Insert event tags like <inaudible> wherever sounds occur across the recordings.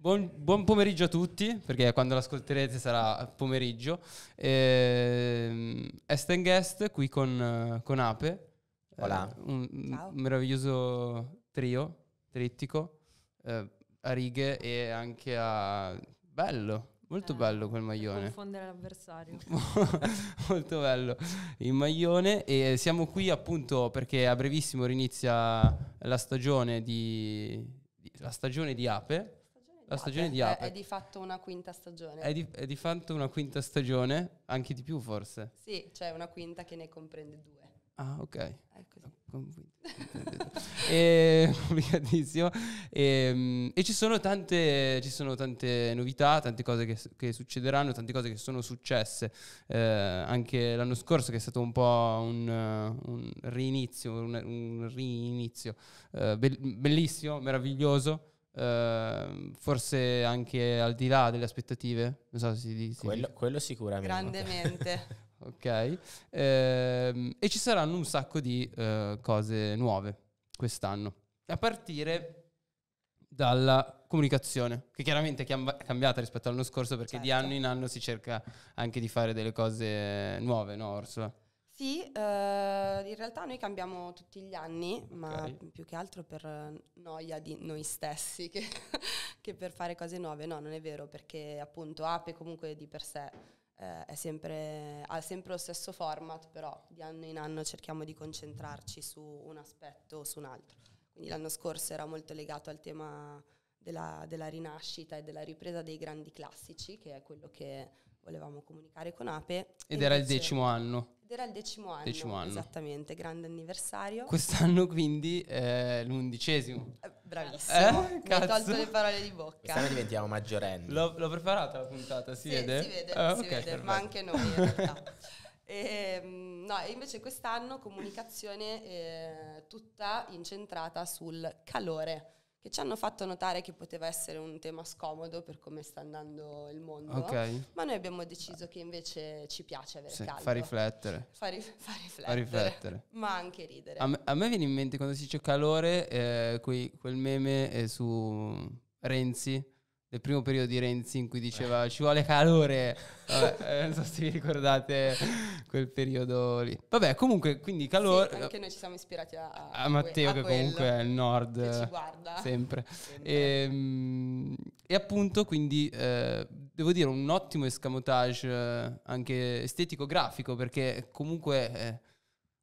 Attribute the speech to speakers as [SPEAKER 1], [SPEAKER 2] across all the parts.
[SPEAKER 1] Buon, buon, pomeriggio a tutti, perché quando l'ascolterete sarà pomeriggio. Eh, Est Guest qui con, con Ape. Voilà. Eh, un, un, meraviglioso trio, trittico, eh, a righe e anche a... Bello, molto eh, bello quel maglione.
[SPEAKER 2] Confondere l'avversario. <laughs>
[SPEAKER 1] molto bello il maglione e siamo qui appunto perché a brevissimo rinizia la stagione di la stagione di Ape la stagione di Apex. È, è,
[SPEAKER 3] di fatto una quinta stagione. È
[SPEAKER 1] di, è di, fatto una quinta stagione, anche di più forse.
[SPEAKER 3] Sì, cioè una quinta che ne comprende due.
[SPEAKER 1] Ah, ok. È e, <laughs> ehm, E, ci, sono tante, ci, sono tante, novità, tante cose che, che, succederanno, tante cose che sono successe eh, anche l'anno scorso, che è stato un po' un, un rinizio, un, un rinizio eh, bellissimo, meraviglioso. Uh, forse anche al di là delle aspettative. Non so se si dice. Quello, quello, sicuramente. Grandemente. <laughs> ok. Uh, e ci saranno un sacco di uh, cose nuove quest'anno, a partire dalla comunicazione, che chiaramente è cambiata rispetto all'anno scorso perché certo. di anno in anno si cerca anche di fare delle cose nuove, no Orsola?
[SPEAKER 3] Sì, eh, in realtà noi cambiamo tutti gli anni, ma più che altro per noia di noi stessi che, <laughs> che, per fare cose nuove. No, non è vero, perché appunto Ape comunque di per sé eh, sempre, ha sempre lo stesso format, però di anno in anno cerchiamo di concentrarci su un aspetto o su un altro. Quindi l'anno scorso era molto legato al tema della, della rinascita e della ripresa dei grandi classici, che è quello che volevamo comunicare con Ape. Ed era il decimo
[SPEAKER 1] anno. Ed era il decimo anno, decimo anno.
[SPEAKER 3] esattamente, grande anniversario. Quest'anno
[SPEAKER 1] quindi eh, l'undicesimo. Eh, bravissimo, eh,
[SPEAKER 3] mi hai tolto le parole di bocca. Quest'anno
[SPEAKER 4] diventiamo maggiorenni. L'ho,
[SPEAKER 1] l'ho preparata la puntata, si
[SPEAKER 4] sì, vede? Si vede, ah, si okay, vede ma anche noi in realtà.
[SPEAKER 3] <laughs> E, ehm, no, e invece quest'anno comunicazione eh, tutta incentrata sul calore che ci hanno fatto notare che poteva essere un tema scomodo per come sta andando il mondo, okay. ma noi abbiamo deciso che invece ci piace avere sì, caldo. Fa riflettere. Fa, rif- fa, riflettere. fa riflettere. Ma anche ridere. A me,
[SPEAKER 1] a me, viene in mente quando si dice calore eh, quei, quel meme eh, su Renzi del primo periodo di Renzi in cui diceva ci vuole calore. Vabbè, <laughs> eh, non so se vi ricordate quel periodo lì. Vabbè, comunque, quindi calore... Sì, anche
[SPEAKER 3] noi ci siamo ispirati a, a, Matteo, a che comunque è
[SPEAKER 1] il nord. Che ci guarda. Sempre. sempre. E, ehm, e, appunto, quindi, eh, devo dire, un ottimo escamotage eh, anche estetico-grafico, perché comunque... Eh,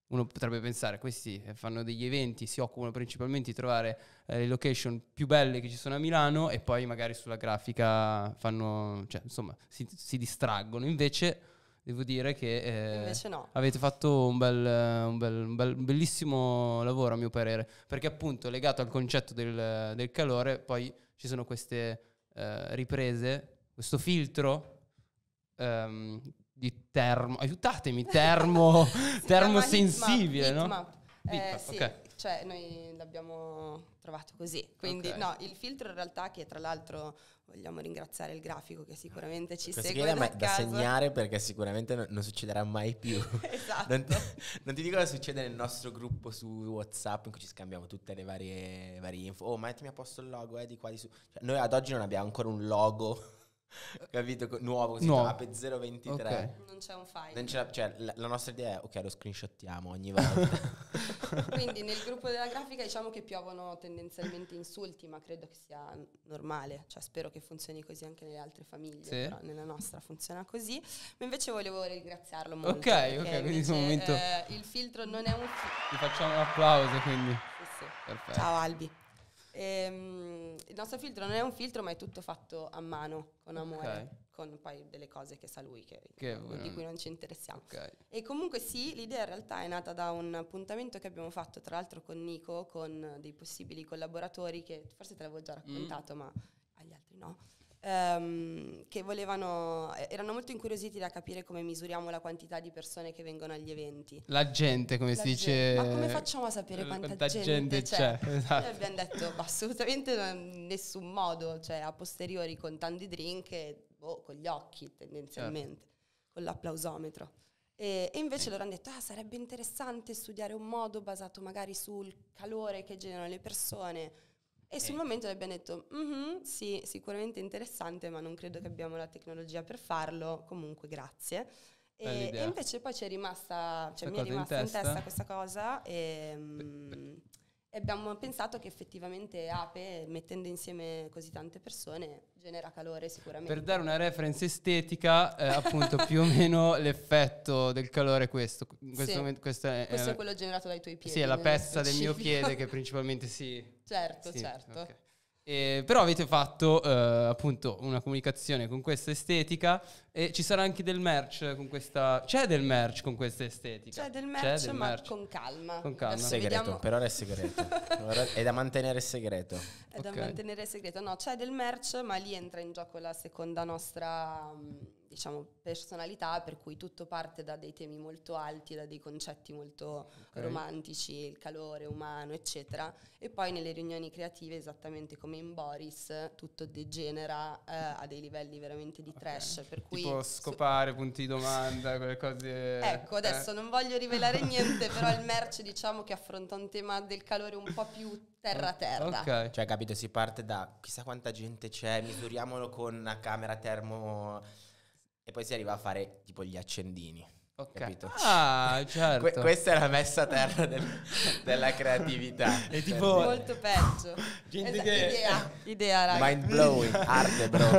[SPEAKER 1] uno potrebbe pensare, questi eh, fanno degli eventi, si occupano principalmente di trovare eh, le location più belle che ci sono a Milano e poi magari sulla grafica fanno, cioè, insomma, si, si distraggono. Invece devo dire che eh, no. avete fatto un, bel, un, bel, un, bel, un, bellissimo lavoro a mio parere, perché appunto legato al concetto del, del calore poi ci sono queste eh, riprese, questo filtro um, di termo, aiutatemi, termo, <laughs> termosensibile, no? Heatmap. Eh, sì
[SPEAKER 3] cioè noi l'abbiamo trovato così. Quindi okay. no, il filtro in realtà che tra l'altro vogliamo ringraziare il grafico che sicuramente ci Questo segue. Da, da segnare
[SPEAKER 4] perché sicuramente non, non succederà mai più. <laughs> esatto. non, ti, non, ti, dico cosa succede nel nostro gruppo su WhatsApp in cui ci scambiamo tutte le varie, varie info. Oh, mettimi a posto il logo eh, di qua di su. Cioè, noi ad oggi non abbiamo ancora un logo. <laughs> capito? Nuovo, si no. chiama Ape 023. Okay.
[SPEAKER 3] Non c'è un file.
[SPEAKER 4] Cioè, la, la, nostra idea è, ok, lo screenshottiamo ogni volta.
[SPEAKER 3] <laughs> Quindi nel gruppo della grafica diciamo che piovono tendenzialmente insulti, ma credo che sia normale, cioè spero che funzioni così anche nelle altre famiglie, sì. però nella nostra funziona così. Ma invece volevo ringraziarlo molto. Ok, ok, quindi invece, momento... eh, il filtro non è un filtro.
[SPEAKER 1] Ti facciamo un applauso quindi.
[SPEAKER 3] Sì, sì. Perfetto. Ciao Albi. Ehm, il nostro filtro non è un filtro, ma è tutto fatto a mano, con amore. Okay con poi delle cose che sa lui, che, che di cui eh, non ci interessiamo. Okay. E comunque sì, l'idea in realtà è nata da un appuntamento che abbiamo fatto, tra l'altro con Nico, con dei possibili collaboratori che forse te l'avevo già mm. raccontato, mm. ma agli altri no. Um, che volevano, eh, erano molto incuriositi da capire come misuriamo la quantità di persone che vengono agli eventi. La gente, come la si gente. dice. Ma come facciamo a sapere eh, quanta, quanta gente, gente, c'è? c'è esatto. Noi abbiamo detto assolutamente in nessun modo, cioè a posteriori contando i drink e boh, con gli occhi tendenzialmente, certo. con l'applausometro. E, e invece loro hanno detto, ah, sarebbe interessante studiare un modo basato magari sul calore che generano le persone.
[SPEAKER 2] E sul momento
[SPEAKER 3] le abbiamo detto, mm-hmm, sì, sicuramente interessante, ma non credo che abbiamo la tecnologia per farlo, comunque grazie. E, e invece poi c'è rimasta, cioè mi è rimasta in testa? in testa, questa cosa. E, ehm, Beh, abbiamo pensato che effettivamente Ape, mettendo insieme così tante persone, genera calore sicuramente. Per
[SPEAKER 1] dare una reference estetica, eh, appunto, più o <laughs> meno l'effetto del calore è questo. Questo, sì. momento, questo, è, questo è, quello generato dai tuoi piedi. Sì, è la pezza del mio piede che <laughs> principalmente si... Certo, sì, certo. Okay. Eh, però avete fatto eh, appunto una comunicazione con questa estetica e ci sarà anche del merch con questa... C'è del merch con questa estetica?
[SPEAKER 4] C'è del merch, C'è del ma merch.
[SPEAKER 3] con calma. Con calma. È segreto, Vediamo. per ora
[SPEAKER 4] è segreto. è da mantenere segreto.
[SPEAKER 3] È okay. da mantenere segreto. No, c'è del merch, ma lì entra in gioco la seconda nostra... Um, diciamo, personalità, per cui tutto parte da dei temi molto alti, da dei concetti molto okay. romantici, il calore umano, eccetera. E poi nelle riunioni creative, esattamente come in Boris, tutto degenera eh, a dei livelli veramente di okay. trash. Per cui tipo
[SPEAKER 1] scopare, su- punti di domanda, <laughs> quelle cose.
[SPEAKER 4] Eh. Ecco, adesso eh. non
[SPEAKER 3] voglio rivelare eh. niente, però il <laughs> merce diciamo che affronta un tema del calore un po' più terra terra. Okay.
[SPEAKER 4] Cioè, capito, si parte da chissà quanta gente c'è, misuriamolo con una camera termo e poi si arriva a fare tipo gli accendini. Ok. Capito? Ah, certo. Que- questa è la messa a terra del- della
[SPEAKER 1] creatività.
[SPEAKER 4] <laughs> è tipo... Cioè, Molto
[SPEAKER 3] peggio. Gente Esa- esatto, che... Idea, idea, raga. Mind blowing, arte bro.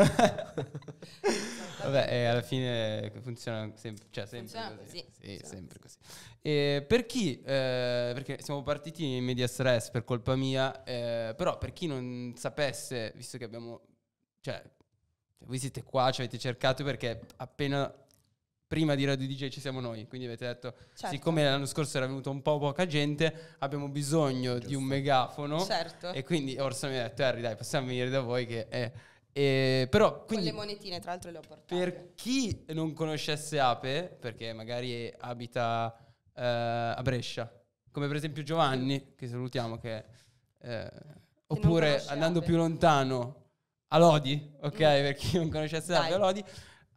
[SPEAKER 3] <laughs> Vabbè,
[SPEAKER 1] eh, alla fine funziona sempre, cioè sempre Funziona così. così. Sì, Funziona sempre così. E per chi, eh, perché siamo partiti in media stress per colpa mia, eh, però per chi non sapesse, visto che abbiamo, cioè, cioè, voi siete qua, ci avete cercato perché appena prima di Radio DJ ci siamo noi, quindi avete detto certo. siccome l'anno scorso era venuto un po' poca gente, abbiamo bisogno Giusto. di un megafono certo. e quindi Orson mi ha detto Harry dai possiamo venire da voi che è... Eh, però, quindi, Con
[SPEAKER 3] le monetine tra l'altro le ho portate.
[SPEAKER 1] Per chi non conoscesse Ape, perché magari abita eh, a Brescia, come per esempio Giovanni, che salutiamo, che, eh, oppure andando Ape. più lontano Alodi, ok, mm. per chi non conoscesse Dai. Davide Alodi,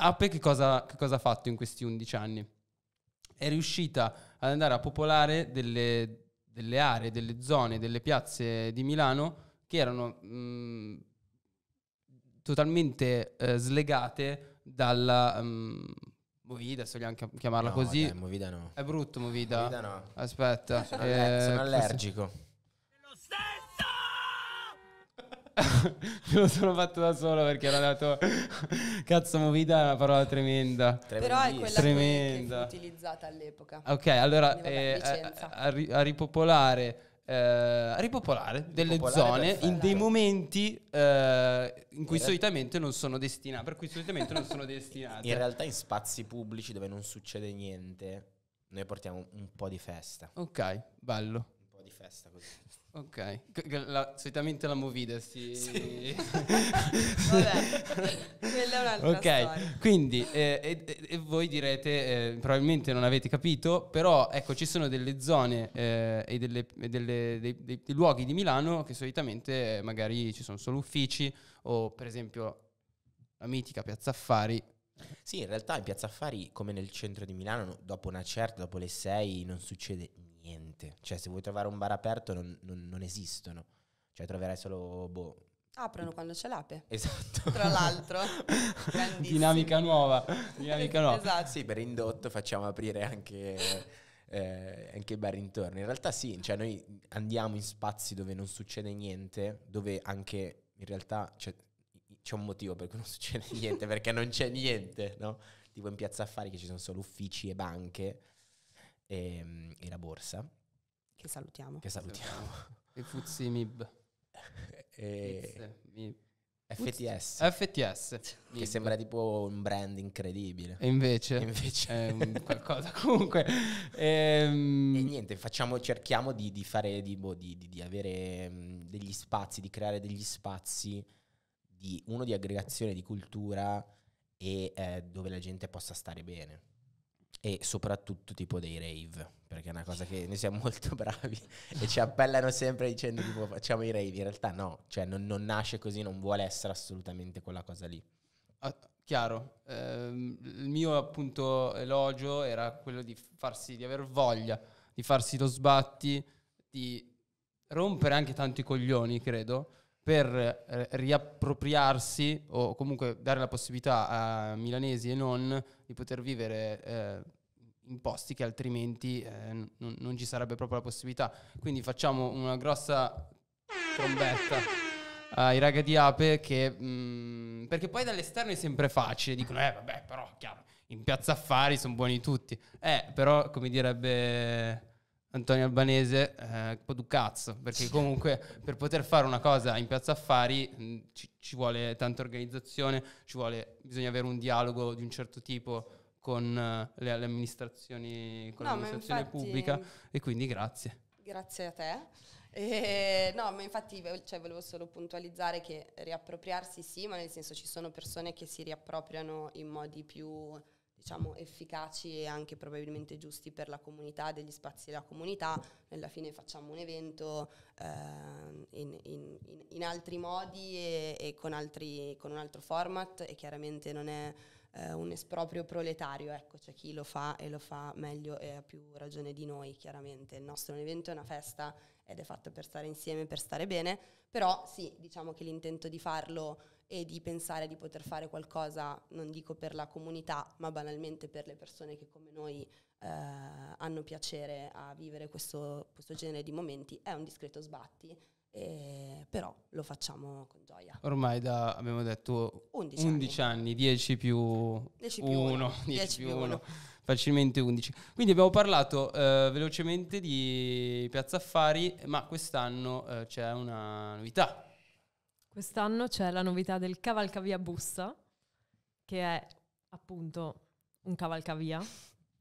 [SPEAKER 1] Ape ah, che cosa, che cosa ha fatto in questi 11 anni? È riuscita ad andare a popolare delle, delle aree, delle zone, delle piazze di Milano che erano mh, mm, totalmente eh, slegate dalla mh, mm, Movida, se vogliamo chiamarla no, così. Dai, Movida no. È brutto Movida. Movida no. Aspetta. Sono, eh, sono allergico. <laughs> Me lo sono fatto da solo perché era dato. <laughs> Cazzo, movida è una parola tremenda. Però è quella tremenda. Che, che utilizzata all'epoca. Ok, allora vabbè, eh, a, a, a, ripopolare. Eh, a ripopolare delle ripopolare zone in dei momenti eh, in cui solitamente non sono destinate per cui solitamente non sono <laughs> destinate in realtà
[SPEAKER 4] in spazi pubblici dove non succede niente noi portiamo un po' di festa ok bello un po' di festa così
[SPEAKER 1] Ok, la, solitamente la movida si... Sì. <laughs> Vabbè,
[SPEAKER 3] quella è un'altra okay. Storia.
[SPEAKER 1] quindi eh, eh, eh, voi direte, eh, probabilmente non avete capito, però ecco ci sono delle zone eh, e, delle, e delle, dei, dei, dei, luoghi di Milano che solitamente eh, magari ci sono solo uffici o per esempio la mitica Piazza Affari.
[SPEAKER 4] Sì, in realtà in Piazza Affari come nel centro di Milano dopo una certa, dopo le 6 non succede niente niente. Cioè, se vuoi trovare un bar aperto, non, non, non esistono. Cioè, troverai solo, boh,
[SPEAKER 3] Aprono quando c'è l'ape.
[SPEAKER 4] Esatto. Tra l'altro. <laughs> dinamica nuova. Dinamica nuova. esatto. Sì, per indotto facciamo aprire anche, eh, anche i bar intorno. In realtà sì, cioè noi andiamo in spazi dove non succede niente, dove anche in realtà c'è, cioè, c'è un motivo per cui non <laughs> succede niente, perché non c'è niente, no? Tipo in piazza affari che ci sono solo uffici e banche e, ehm, e la borsa. Che salutiamo. Che salutiamo.
[SPEAKER 1] E Fuzimib. <laughs> e Mib. FTS. FTS.
[SPEAKER 4] Che sembra tipo un brand incredibile. E invece? E invece. È qualcosa comunque. Ehm... E niente, facciamo, cerchiamo di, di fare, di, boh, di, di, avere mm, degli spazi, di creare degli spazi, di, uno di aggregazione di cultura e eh, dove la gente possa stare bene e soprattutto tipo dei rave, perché è una cosa che noi siamo <laughs> molto bravi e ci appellano sempre dicendo tipo facciamo i rave, in realtà no, cioè non, non nasce così, non vuole essere assolutamente quella cosa lì.
[SPEAKER 1] Ah, chiaro, eh, il mio appunto elogio era quello di farsi, di aver voglia, di farsi lo sbatti, di rompere anche tanto i coglioni, credo, per eh, riappropriarsi o comunque dare la possibilità a milanesi e non di poter vivere eh, in posti che altrimenti eh, non, non, ci sarebbe proprio la possibilità. Quindi facciamo una grossa trombetta ai raga di Ape che... Mh, mm, perché poi dall'esterno è sempre facile, dicono eh vabbè però chiaro, in piazza affari sono buoni tutti. Eh però come direbbe Antonio Albanese, eh, po' du cazzo, perché comunque per poter fare una cosa in piazza affari mh, mm, ci, ci, vuole tanta organizzazione, vuole, bisogna avere un dialogo di un certo tipo con uh, le, le, amministrazioni, con no, l'amministrazione infatti, pubblica e quindi grazie.
[SPEAKER 3] Grazie a te. Eh, no, ma infatti cioè, volevo solo puntualizzare che riappropriarsi sì, ma nel senso ci sono persone che si riappropriano in modi più diciamo, efficaci e anche probabilmente giusti per la comunità, degli spazi della comunità. Alla fine facciamo un evento eh, in, in, in, altri modi e, e con, altri, con, un altro format e chiaramente non è eh, un esproprio proletario, ecco, c'è cioè chi lo fa e lo fa meglio e ha più ragione di noi, chiaramente. Il nostro evento è una festa ed è fatto per stare insieme, per stare bene, però sì, diciamo che l'intento di farlo e di pensare di poter fare qualcosa, non dico per la comunità, ma banalmente per le persone che come noi eh, hanno piacere a vivere questo, questo genere di momenti, è un discreto sbatti. Eh, però lo facciamo con
[SPEAKER 1] gioia. Ormai da, abbiamo detto, 11, 11 anni. 10 più 1, 10 più 1. 1. <laughs> facilmente 11. Quindi abbiamo parlato eh, velocemente di Piazza Affari, ma quest'anno eh, c'è una novità
[SPEAKER 2] Quest'anno c'è la novità del cavalcavia bussa, che è appunto un cavalcavia.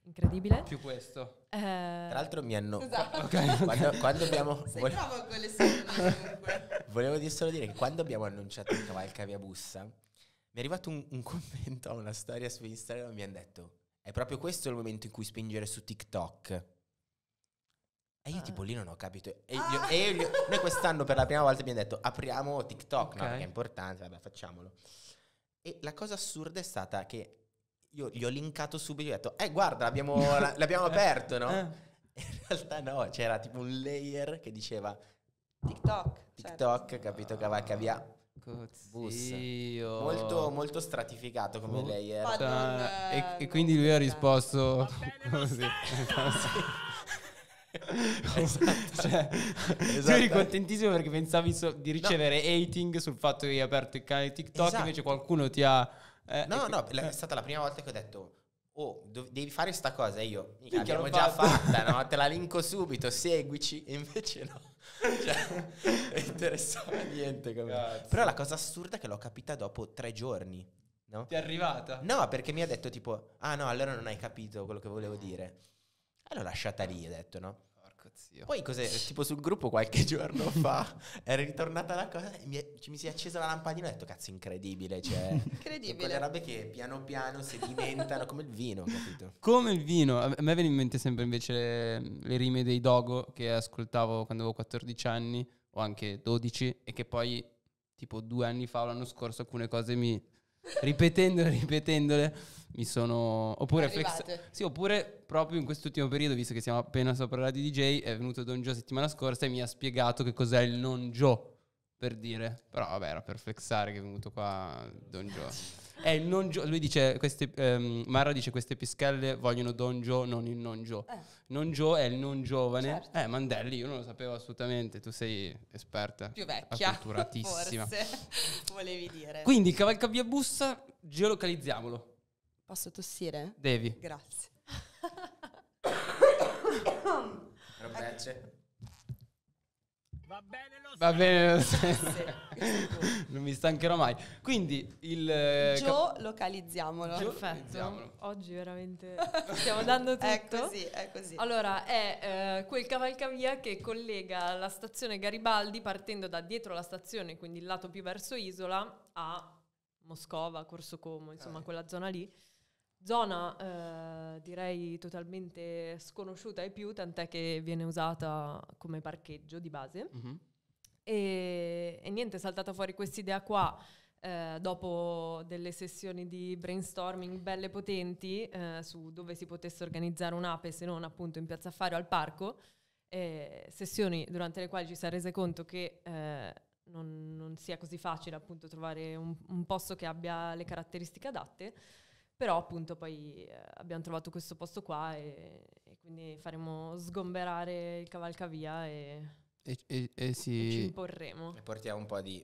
[SPEAKER 2] Incredibile. Più questo. Eh... Tra l'altro mi hanno... Esatto. <laughs> Okay. Quando, quando abbiamo... <laughs> Sei vole...
[SPEAKER 4] bravo a quelle comunque. <laughs> Volevo solo dire che quando abbiamo annunciato il cavalcavia bussa, mi è arrivato un, un commento a una storia su Instagram e mi hanno detto è proprio questo il momento in cui spingere su TikTok. E io tipo lì non ho capito. E, io, ah. e io, noi quest'anno per la prima volta abbiamo detto apriamo TikTok, okay. no, perché è importante, vabbè facciamolo. E la cosa assurda è stata che io gli ho linkato subito, gli ho detto, eh guarda, l'abbiamo, <laughs> l'abbiamo aperto, no? Eh. <laughs> In realtà no, c'era tipo un layer che diceva TikTok. Certo. TikTok, certo. capito, che va, che via Cozzio. Molto, molto stratificato come oh. layer.
[SPEAKER 1] e, e, eh, quindi lui ha risposto... <laughs> Bene, così esatto. cioè, esatto. eri contentissimo perché pensavi so- di ricevere no. hating sul fatto che hai aperto il canale TikTok, esatto. invece
[SPEAKER 4] qualcuno ti ha... Eh, no, no, eh. è stata la prima volta che ho detto... Oh, devi fare sta cosa. E io, l'abbiamo già fatta, no? Te la <laughs> linko subito, seguici. E invece no. cioè, interessava niente. Però la cosa assurda è che l'ho capita dopo tre giorni. No? Ti è arrivata? No, perché mi ha detto tipo, ah no, allora non hai capito quello che volevo dire. E l'ho lasciata lì, ho detto, no? zio. Poi cos'è? Tipo sul gruppo qualche <laughs> giorno fa era ritornata la cosa e mi, è, ci, mi si è accesa la lampadina e ho detto cazzo incredibile,
[SPEAKER 1] cioè <laughs>
[SPEAKER 3] incredibile. quelle
[SPEAKER 4] robe che piano piano sedimentano come il vino, capito?
[SPEAKER 1] <laughs> Come il vino. A me viene in mente sempre invece le, le rime dei Dogo che ascoltavo quando avevo 14 anni o anche 12 e che poi tipo due anni fa o l'anno scorso alcune cose mi ripetendole, ripetendole, mi sono... Oppure, flex... sì, oppure proprio in quest'ultimo periodo, visto che siamo appena sopra la DJ, è venuto Don Joe settimana scorsa e mi ha spiegato che cos'è il non Joe, per dire. Però vabbè, era per flexare che è venuto qua Don Joe è non gio- lui dice, queste, ehm, Mara dice queste pischelle vogliono Don Joe, non il non Joe. Eh. Non Joe è il non giovane. Certo. Eh, Mandelli, io non lo sapevo assolutamente, tu sei esperta. Più vecchia. Acculturatissima.
[SPEAKER 3] Forse, <laughs> volevi dire. Quindi
[SPEAKER 1] Cavalcavia Bussa, geolocalizziamolo.
[SPEAKER 3] Posso tossire? Devi. Grazie. Robecce.
[SPEAKER 1] Va bene lo Va bene lo stesso. non mi stancherò mai. Quindi il... Eh, Gio
[SPEAKER 2] cap- localizziamolo. Gio Perfetto. Localizziamolo. Oggi veramente stiamo dando <laughs> tutto. è così, è così. Allora, è eh, quel cavalcavia che collega la stazione Garibaldi partendo da dietro la stazione, quindi il lato più verso Isola, a Moscova, Corso Como, insomma ah, quella zona lì. Zona eh, direi totalmente sconosciuta e più, tant'è che viene usata come parcheggio di base. Mm-hmm. E, e, niente, è saltata fuori questa idea qua. Eh, dopo delle sessioni di brainstorming belle potenti eh, su dove si potesse organizzare un'ape se non appunto in piazza Fario al parco, eh, sessioni durante le quali ci si è rese conto che eh, non, non, sia così facile appunto trovare un, un posto che abbia le caratteristiche adatte. Però appunto poi eh, abbiamo trovato questo posto qua e, e, quindi faremo sgomberare il cavalcavia e, e, e sì. ci imporremo. E
[SPEAKER 4] portiamo un po' di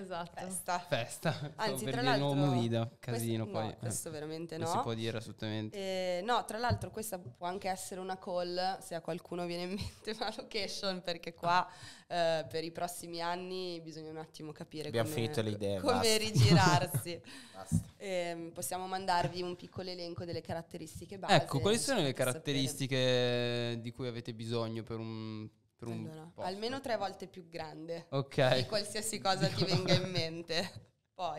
[SPEAKER 2] Esatto. Festa.
[SPEAKER 1] Festa.
[SPEAKER 3] Anzi, per tra l'altro... nuovo video, casino questo, poi. No, eh. questo veramente no. Non si può
[SPEAKER 1] dire assolutamente.
[SPEAKER 3] Eh, no, tra l'altro questa può anche essere una call, se a qualcuno viene in mente una location, perché qua eh, per i prossimi anni bisogna un attimo capire Abbiamo come, finito l'idea, come basta. rigirarsi. <laughs> basta. Eh, possiamo mandarvi un piccolo elenco delle caratteristiche ecco, base. Ecco, quali sono le caratteristiche
[SPEAKER 1] sapere. di cui avete bisogno per un per un allora,
[SPEAKER 3] posto. almeno tre volte più grande ok di qualsiasi cosa ti venga in mente <laughs> poi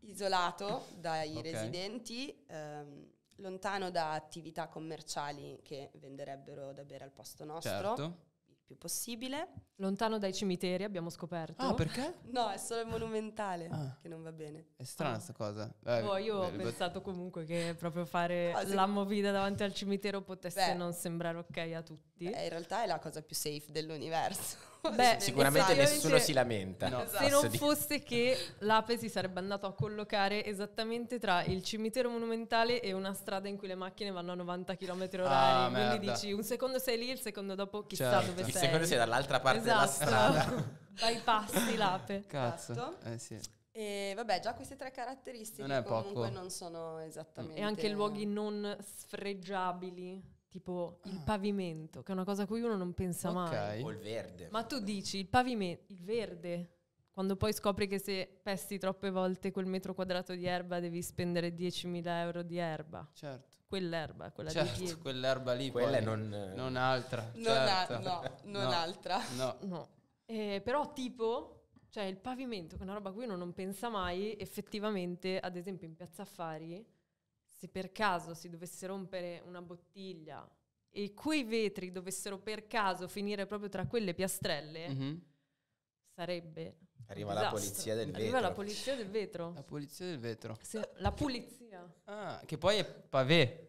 [SPEAKER 3] isolato dai okay. residenti ehm, lontano da attività commerciali che venderebbero da bere al posto nostro certo più
[SPEAKER 2] possibile. Lontano dai cimiteri, abbiamo scoperto. Ah, perché?
[SPEAKER 3] no, è solo il monumentale ah. che
[SPEAKER 2] non va bene.
[SPEAKER 1] È strana questa ah. cosa. Beh, oh, io beh, ho beh,
[SPEAKER 2] pensato comunque che proprio fare no, ah, la movida davanti al cimitero potesse non sembrare ok a tutti. Beh, in realtà è la cosa più safe dell'universo. Beh, esatto. Sicuramente nessuno si
[SPEAKER 4] lamenta. No. Esatto. Se non
[SPEAKER 2] fosse che l'ape si sarebbe andato a collocare esattamente tra il cimitero monumentale e una strada in cui le macchine vanno a 90 km h ah, quindi merda. dici un secondo sei lì, il secondo dopo chissà certo. dove il sei. Il secondo sei dall'altra parte esatto. della strada. Dai <laughs> Bypassi l'ape.
[SPEAKER 3] Cazzo. Esatto. Eh sì.
[SPEAKER 2] E vabbè, già queste tre caratteristiche non comunque poco. non sono esattamente... E anche luoghi non sfreggiabili tipo il ah. pavimento, che è una cosa a cui uno non pensa okay. mai. O il verde. Ma tu dici il pavimento, il verde, quando poi scopri che se pesti troppe volte quel metro quadrato di erba devi spendere 10.000 euro di erba. Certo. Quell'erba, quella certo, di piedi.
[SPEAKER 1] quell'erba lì. Quella poi, non... Eh. Non altra. Non certo. a, no, non no. altra. No.
[SPEAKER 2] no. Eh, però tipo, cioè il pavimento, che è una roba a cui uno non pensa mai, effettivamente, ad esempio in Piazza Affari se per caso si dovesse rompere una bottiglia e quei vetri dovessero per caso finire proprio tra quelle piastrelle, mm-hmm. sarebbe... Arriva la
[SPEAKER 4] polizia del vetro. Arriva la
[SPEAKER 2] polizia del vetro. La
[SPEAKER 1] polizia del vetro. Se, la pulizia. Ah, che poi è pavè.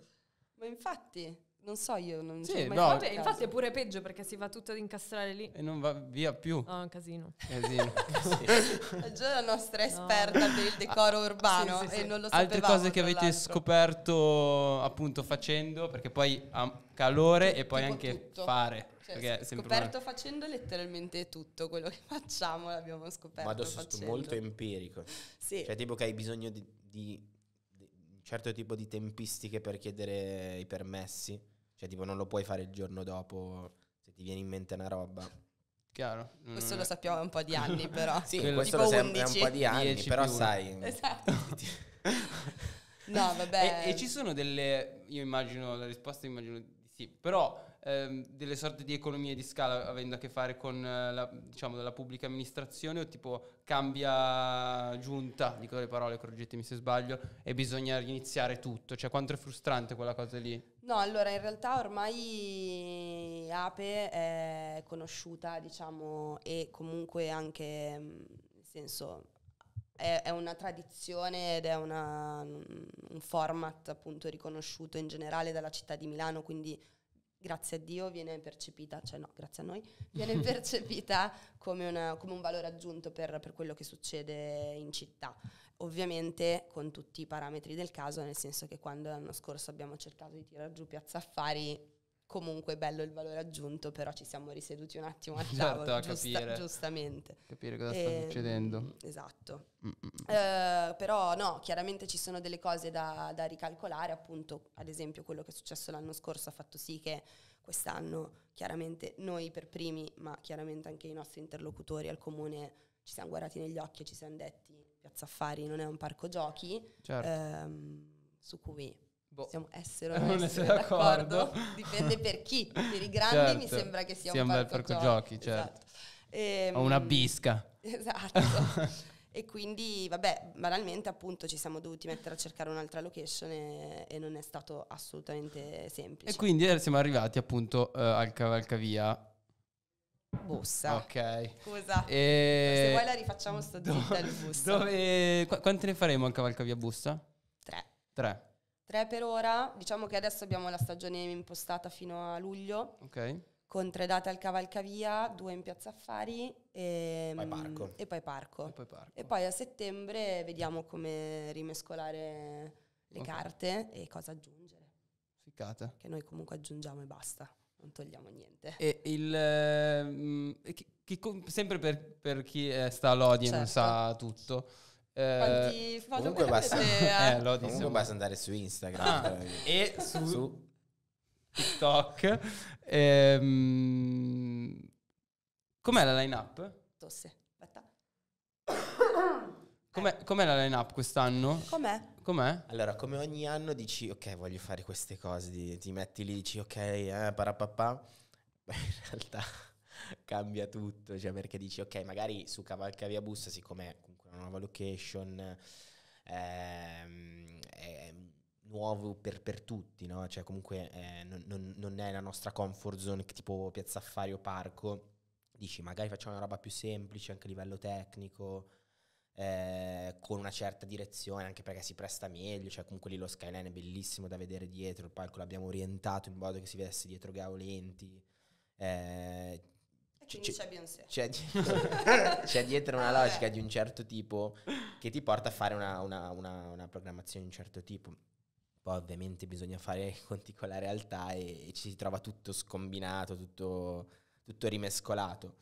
[SPEAKER 2] Ma infatti... Non so, io non sì, no, fatto. Infatti è pure peggio perché si va tutto ad incastrare lì. E non va via più. No, ah, è un casino. Casino. <laughs> sì.
[SPEAKER 3] Già la nostra esperta no. del decoro ah, urbano sì, sì, e non lo Altre cose che avete l'altro.
[SPEAKER 1] scoperto appunto facendo, perché poi ha calore tutto, e poi anche tutto. fare. Cioè, scoperto
[SPEAKER 3] una... facendo letteralmente tutto quello che facciamo l'abbiamo scoperto Ma adesso facendo. molto
[SPEAKER 1] empirico.
[SPEAKER 3] Sì. Cioè tipo che hai
[SPEAKER 4] bisogno di, di, di un certo tipo di tempistiche per chiedere i permessi cioè, tipo, non lo puoi fare il giorno dopo se ti viene in mente una roba.
[SPEAKER 1] Chiaro. Mm. Questo lo sappiamo da un po' di anni, però. <laughs> sì, Quello questo lo sappiamo un po' di anni, però sai. Esatto. <laughs> no, vabbè. E, e, ci sono delle. Io immagino la risposta, immagino di sì, però. Ehm, delle sorte di economie di scala avendo a che fare con eh, la, diciamo, la pubblica amministrazione o tipo cambia giunta, dico le parole, correggetemi se sbaglio, e bisogna riniziare tutto, cioè quanto è frustrante quella cosa lì?
[SPEAKER 3] No, allora in realtà ormai Ape è conosciuta, diciamo, e comunque anche, mm, nel senso, è, è una tradizione ed è una, mm, un format appunto riconosciuto in generale dalla città di Milano, quindi grazie a Dio viene percepita, cioè no, grazie a noi, viene <laughs> percepita come, una, come un valore aggiunto per, per quello che succede in città ovviamente con tutti i parametri del caso, nel senso che quando l'anno scorso abbiamo cercato di tirar giù Piazza Affari, comunque bello il valore aggiunto, però ci siamo riseduti un attimo al <laughs> tavolo, esatto, giusta, capire. giustamente. Capire cosa e, sta ehm, succedendo. Esatto. Mm, mm, mm. Eh, però no, chiaramente ci sono delle cose da, da ricalcolare, appunto, ad esempio quello che è successo l'anno scorso ha fatto sì che quest'anno chiaramente noi per primi, ma chiaramente anche i nostri interlocutori al comune ci siamo guardati negli occhi e ci siamo detti Piazza Affari non è un parco giochi, certo. ehm, su cui boh. possiamo essere o <laughs> non, non essere d'accordo. d'accordo. <laughs> dipende per chi. Per i grandi certo. mi sembra che sia, sia un, un parco, parco giochi. giochi certo. esatto. e, ehm, o una bisca. <laughs> Esatto. e quindi, vabbè, banalmente appunto ci siamo dovuti mettere a cercare un'altra location e, e non è stato assolutamente semplice. E
[SPEAKER 1] quindi eh, siamo arrivati appunto eh, al Cavalcavia
[SPEAKER 3] Bussa. Ok. Scusa. E... Se vuoi la rifacciamo sto do- zitta il Dove...
[SPEAKER 1] Qu- quante ne faremo al cavalcavia bussa? Tre. Tre.
[SPEAKER 3] Tre per ora. Diciamo che adesso abbiamo la stagione impostata fino a luglio. Ok. Con tre date al Cavalcavia, due in Piazza Affari e ehm, poi Parco. E poi Parco. E poi, parco. E poi a settembre vediamo come rimescolare le okay. carte e cosa aggiungere. Ficcate. Che noi comunque aggiungiamo e basta non togliamo niente.
[SPEAKER 1] E il, ehm, chi, chi, sempre per, per chi eh, sta a Lodi certo. e non certo. sa tutto.
[SPEAKER 2] Eh, Quanti comunque basta, <laughs> eh, Lodi, comunque diciamo. basta andare su Instagram ah, eh, e su,
[SPEAKER 4] su,
[SPEAKER 1] TikTok. Ehm, com'è la line up? Tosse. Com'è, eh. com'è la line-up quest'anno? Com'è? Com'è? Allora, come ogni anno dici, ok, voglio fare queste
[SPEAKER 4] cose, ti, ti metti lì, dici, ok, eh, parapapà. Beh, <laughs> in realtà <laughs> cambia tutto, cioè perché dici, ok, magari su Cavalcavia Bus, siccome è comunque una nuova location, ehm, è nuovo per, per, tutti, no? Cioè comunque eh, non, non, non, è la nostra comfort zone tipo Piazza Affari o Parco. Dici, magari facciamo una roba più semplice anche a livello tecnico, eh, con una certa direzione, anche perché si presta meglio, cioè comunque lì lo skyline è bellissimo da vedere dietro, il palco l'abbiamo orientato in modo che si vedesse dietro Gaolenti. Eh, c'è, c'è, <laughs> c'è, dietro una ah, logica di un certo tipo che ti porta a fare una, una, una, una, programmazione di un certo tipo. Poi ovviamente bisogna fare i conti con la realtà e, e ci si trova tutto scombinato, tutto, tutto rimescolato.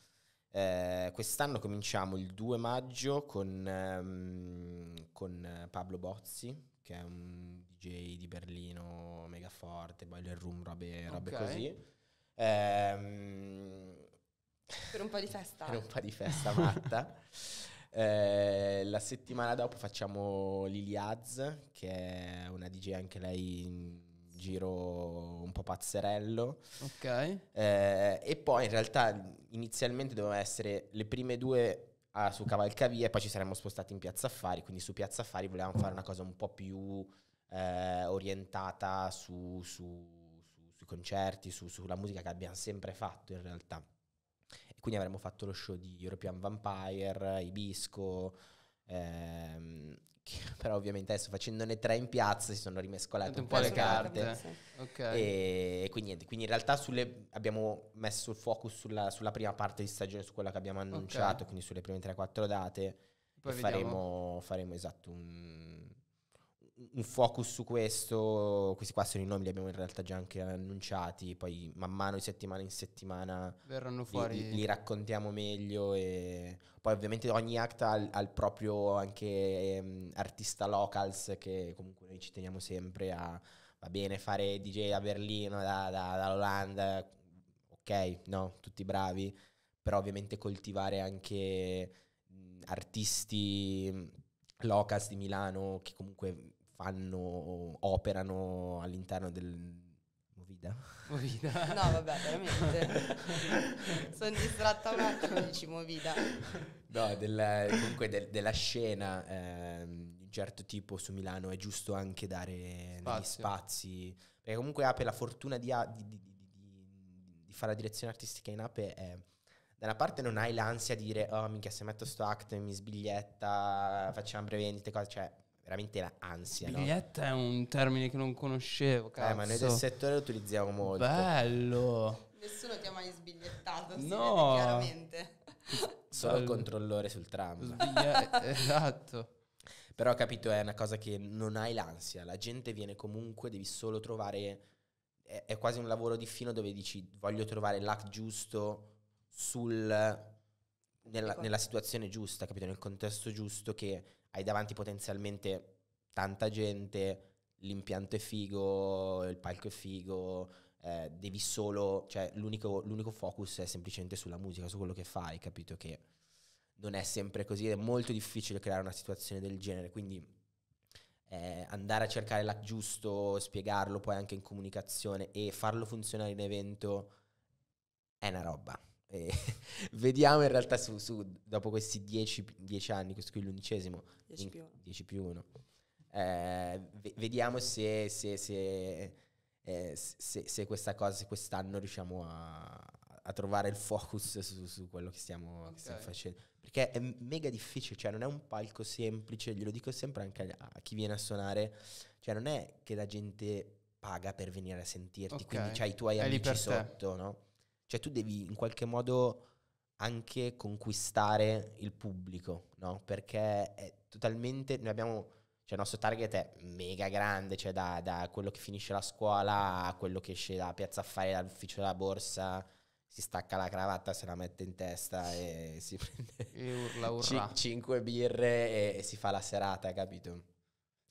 [SPEAKER 4] Eh, quest'anno cominciamo il 2 maggio con, ehm, con, Pablo Bozzi, che è un DJ di Berlino mega forte, boiler room, robe, robe okay. così. Eh,
[SPEAKER 3] per un po' di festa. per un
[SPEAKER 4] po' di festa matta. <laughs> Eh, la settimana dopo facciamo Liliaz, che è una DJ anche lei giro un po' pazzerello. Ok. Eh, e poi in realtà inizialmente doveva essere le prime due a, su Cavalcavia e poi ci saremmo spostati in Piazza Affari, quindi su Piazza Affari volevamo fare una cosa un po' più eh, orientata su, su, su, sui concerti, sulla musica che abbiamo sempre fatto in realtà. E quindi avremmo fatto lo show di European Vampire, Ibisco, ehm, però ovviamente adesso facendone tre in piazza si sono rimescolate un, un po' le carte. carte. Okay. E, quindi, niente, quindi in realtà sulle, abbiamo messo il focus sulla, sulla, prima parte di stagione, su quella che abbiamo annunciato, okay. quindi sulle prime 3-4 date. Poi faremo, faremo, esatto un, un focus su questo, questi qua sono i nomi, li abbiamo in realtà già anche annunciati, poi man mano di settimana in settimana Verranno fuori. Li, li raccontiamo meglio e poi ovviamente ogni act ha, ha il proprio anche ehm, artista locals che comunque noi ci teniamo sempre a, va bene fare DJ da Berlino, da, da, dall'Olanda, ok, no, tutti bravi, però ovviamente coltivare anche mh, artisti locals di Milano che comunque fanno, operano all'interno del, Movida. Movida. <laughs> No, vabbè, veramente.
[SPEAKER 3] <laughs> Sono distratta un attimo, dici Movida.
[SPEAKER 4] No, del, comunque del, della scena eh, di un certo tipo su Milano è giusto anche dare Spazio. spazi, perché comunque Ape la fortuna di, a, di, di, di, fare la direzione artistica in Ape è... Da una parte non hai l'ansia di dire, oh minchia, se metto sto act mi sbiglietta, facciamo brevendite, cose, cioè veramente l'ansia. Biglietta
[SPEAKER 1] no? è un termine che non conoscevo, cazzo. Eh, ma noi del
[SPEAKER 4] settore lo utilizziamo molto.
[SPEAKER 1] Bello! Nessuno ti ha
[SPEAKER 3] mai sbigliettato, no.
[SPEAKER 4] chiaramente. Solo il controllore sul tram. Sbiglia- <laughs> esatto. Però capito, è una cosa che non hai l'ansia, la gente viene comunque, devi solo trovare... È, è quasi un lavoro di fino dove dici voglio trovare l'act giusto sul... Nella, ecco. nella situazione giusta, capito? Nel contesto giusto che hai davanti potenzialmente tanta gente, l'impianto è figo, il palco è figo, eh, devi solo, cioè l'unico, l'unico, focus è semplicemente sulla musica, su quello che fai, capito che non è sempre così, è molto difficile creare una situazione del genere, quindi eh, andare a cercare l'act giusto, spiegarlo poi anche in comunicazione e farlo funzionare in evento è una roba. E <laughs> vediamo in realtà su, su dopo questi 10 anni, questo qui è l'undicesimo, 10 più 1, eh, vediamo se, se, se, eh, se, questa cosa, se quest'anno riusciamo a, a trovare il focus su, su quello che stiamo, okay. che stiamo, facendo. Perché è mega difficile, cioè non è un palco semplice, glielo dico sempre anche a, a chi viene a suonare, cioè non è che la gente paga per venire a sentirti, okay. quindi c'hai i tuoi È amici sotto, te. no? Cioè tu devi in qualche modo anche conquistare il pubblico, no? Perché è totalmente, noi abbiamo, cioè il nostro target è mega grande, cioè da, da quello che finisce la scuola a quello che esce da piazza affari, dall'ufficio della borsa, si stacca la cravatta, se la mette in testa e si <laughs> prende
[SPEAKER 1] e urla, urla. C-
[SPEAKER 4] cinque birre e, e, si fa la serata, capito?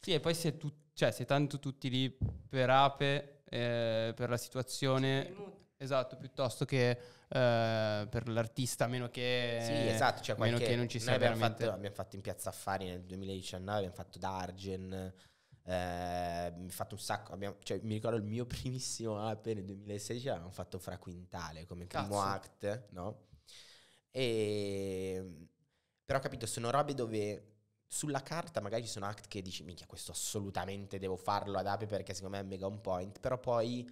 [SPEAKER 1] Sì, e poi se, tu, cioè, se tanto tutti lì per ape, eh, per la situazione Esatto, piuttosto che eh, per l'artista, a meno che, sì, esatto, cioè qualche, meno che non ci sia abbiamo veramente... Fatto,
[SPEAKER 4] abbiamo fatto in Piazza Affari nel 2019, abbiamo fatto Dargen, eh, fatto un sacco, abbiamo, cioè, mi ricordo il mio <laughs> primissimo AP nel 2016 l'avevamo fatto fra Quintale come Cazzo. primo act, no? E, però ho capito, sono robe dove sulla carta magari ci sono act che dici, minchia, questo assolutamente devo farlo ad ape perché secondo me è mega on point, però poi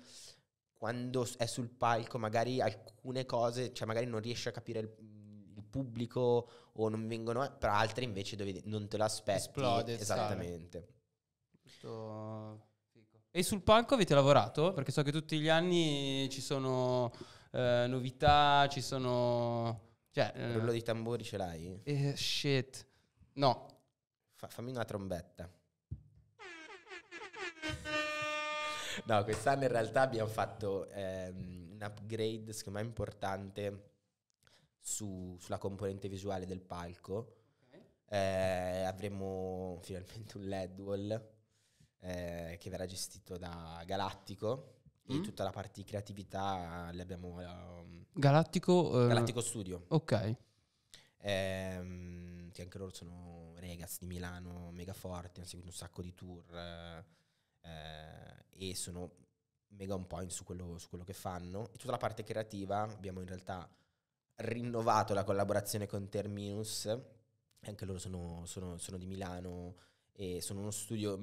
[SPEAKER 4] quando è sul palco magari alcune cose, cioè magari non riesci a capire il, il pubblico o non vengono, eh, però altre invece dove non te lo aspetti. Esplode. Esattamente.
[SPEAKER 1] E sul palco avete lavorato? Perché so che tutti gli anni ci sono eh, novità, ci sono... Cioè, eh, Rullo di tamburi ce l'hai? Eh, shit. No. Fa, fammi
[SPEAKER 4] una trombetta. No, quest'anno in realtà abbiamo fatto ehm, un upgrade, secondo me importante, su, sulla componente visuale del palco. Okay. Eh, avremo finalmente un LED wall eh, che verrà gestito da Galattico mm. e tutta la parte di creatività l'abbiamo. Um, ehm,
[SPEAKER 1] Galattico, eh, Galattico Studio. Ok.
[SPEAKER 4] Ehm, che anche loro sono Regas di Milano, mega forti, hanno seguito un sacco di tour. Eh, eh, e sono mega on point su quello, su quello che fanno. E tutta la parte creativa abbiamo in realtà rinnovato la collaborazione con Terminus, anche loro sono, sono, sono di Milano e sono uno studio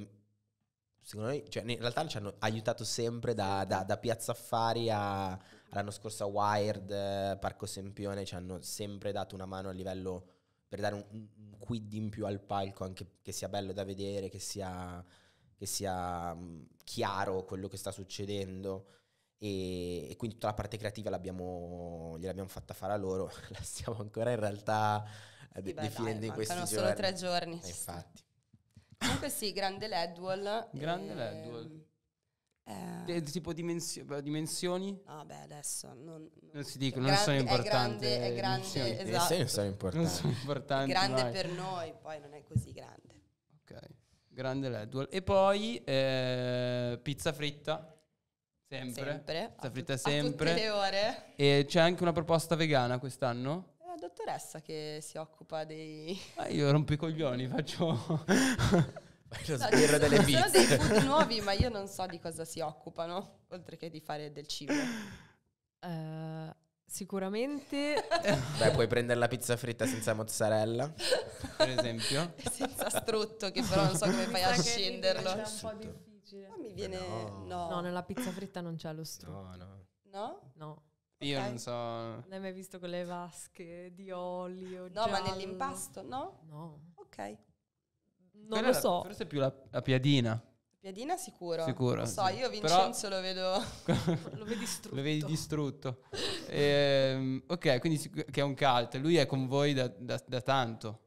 [SPEAKER 4] secondo me, cioè, in realtà ci hanno aiutato sempre da, da, da Piazza Affari a, all'anno scorso a Wired, Parco Sempione, ci hanno sempre dato una mano a livello per dare un, un quid in più al palco, anche che sia bello da vedere, che sia che sia chiaro quello che sta succedendo e, e quindi tutta la parte creativa l'abbiamo, gliel'abbiamo fatta fare a loro, <laughs> la stiamo ancora in realtà eh, sì, beh, definendo dai, in questi giorni. solo tre giorni. Eh, infatti.
[SPEAKER 3] Comunque sì, grande Ledwall. Grande e... Ehm,
[SPEAKER 1] Ledwall. Eh. Tipo dimensio- dimensioni?
[SPEAKER 3] No, beh, adesso non,
[SPEAKER 1] non si dicono, non sono importanti. È grande, è grande esatto. non sono importanti. È grande vai. per
[SPEAKER 3] noi, poi non è così grande. Ok.
[SPEAKER 1] Grande Ledwell. E poi eh, pizza fritta. Sempre. Sempre. Pizza fritta a tu- sempre. A tutte le ore. E c'è anche una proposta vegana quest'anno?
[SPEAKER 3] È eh, la dottoressa che si occupa dei... Ah, io rompo i coglioni, faccio... Lo <laughs> no, sbirro delle pizze. Sono dei food nuovi, ma io non so di cosa si occupano,
[SPEAKER 2] oltre che di fare del cibo. Uh, sicuramente. <laughs> Beh,
[SPEAKER 4] puoi prendere la pizza fritta senza mozzarella, per esempio. <laughs>
[SPEAKER 2] Sì strutto
[SPEAKER 3] che però non so come fai a scenderlo. È un po'
[SPEAKER 2] difficile. Ma mi viene... No. no. no, nella pizza fritta non c'è lo strutto. No, no. No? No. Io okay. non so. Non hai mai visto con le vasche di olio? No, giallo. ma nell'impasto, no? No. Ok. Non Quella lo la,
[SPEAKER 1] so. forse più la, la, piadina.
[SPEAKER 3] Piadina sicuro. Sicuro. Lo so, sì. io Vincenzo Però lo vedo. lo vedi distrutto.
[SPEAKER 1] Lo vedi distrutto. e, ehm, ok, quindi che è un cult. Lui è con voi da, da, da tanto.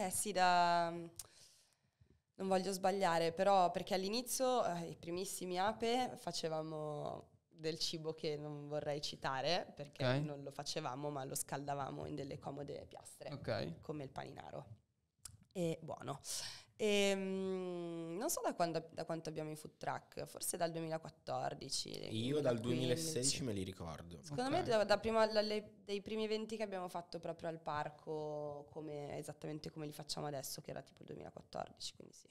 [SPEAKER 3] Eh sì, da... Mm, non voglio sbagliare, però perché all'inizio, eh, i primissimi ape, facevamo del cibo che non vorrei citare perché okay. non lo facevamo, ma lo scaldavamo in delle comode piastre, okay. come il paninaro. E buono. E, ehm, non so da, quando, da, quanto abbiamo i food truck, forse dal 2014. Io 2015. dal 2016 me li ricordo. Secondo okay. me da, da prima, dalle, dei primi eventi che abbiamo fatto proprio al parco, come, esattamente come li facciamo adesso, che era tipo il 2014, quindi sì.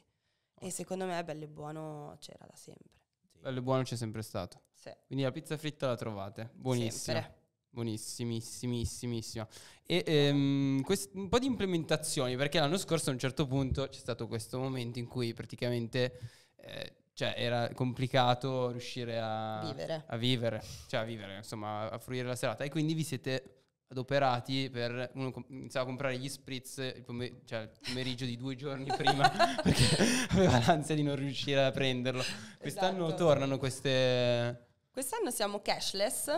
[SPEAKER 3] Oh. E secondo me Bello e Buono c'era da sempre.
[SPEAKER 1] Bello e buono c'è sempre stato. Sì. Quindi la pizza fritta la trovate. Buonissima. Sempre. Buonissimissima. E ehm, quest- un po' di implementazioni, perché l'anno scorso a un certo punto c'è stato questo momento in cui praticamente eh, cioè era complicato riuscire a vivere. a vivere, cioè a vivere, insomma, a fruire la serata. E quindi vi siete adoperati per uno com- iniziava a comprare gli spritz il, pome- cioè il pomeriggio di due giorni <laughs> prima perché aveva l'ansia di non riuscire a prenderlo. Quest'anno esatto. tornano queste...
[SPEAKER 3] Quest'anno siamo cashless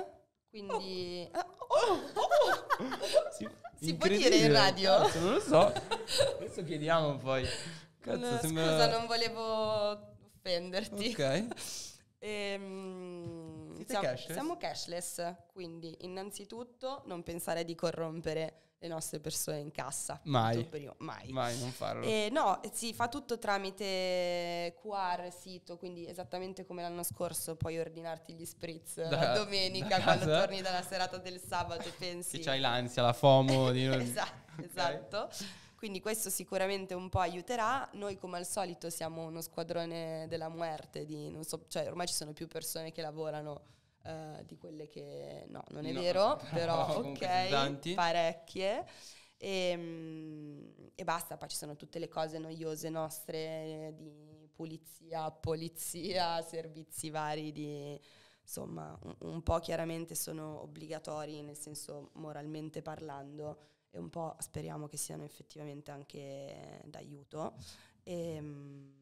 [SPEAKER 3] quindi... Oh. Eh, oh. Oh. Oh. oh. <laughs> si, si può dire in radio? Cazzo, non lo so.
[SPEAKER 1] Adesso chiediamo poi. Cazzo, no, sembra... Scusa, non
[SPEAKER 3] volevo offenderti. Ok. <laughs> ehm, siamo, cashless? siamo cashless, quindi innanzitutto non pensare di corrompere le nostre persone in cassa. Mai. mai. mai. non farlo. E eh, no, si fa tutto tramite QR, sito, quindi esattamente come l'anno scorso puoi ordinarti gli spritz da, <laughs> domenica da quando torni dalla serata del sabato e <laughs> pensi... Che c'hai l'ansia, la FOMO. di non... <laughs> esatto, okay. esatto. Quindi questo sicuramente un po' aiuterà. Noi come al solito siamo uno squadrone della muerte, di, so, cioè ormai ci sono più persone che lavorano uh, di quelle che... No, non è no, vero, no, <laughs> però no, ok, parecchie. E, ehm, e, basta, poi ci sono tutte le cose noiose nostre di pulizia, polizia, servizi vari di, Insomma, un, un po' chiaramente sono obbligatori nel senso moralmente parlando e un po' speriamo che siano effettivamente anche d'aiuto. E, ehm,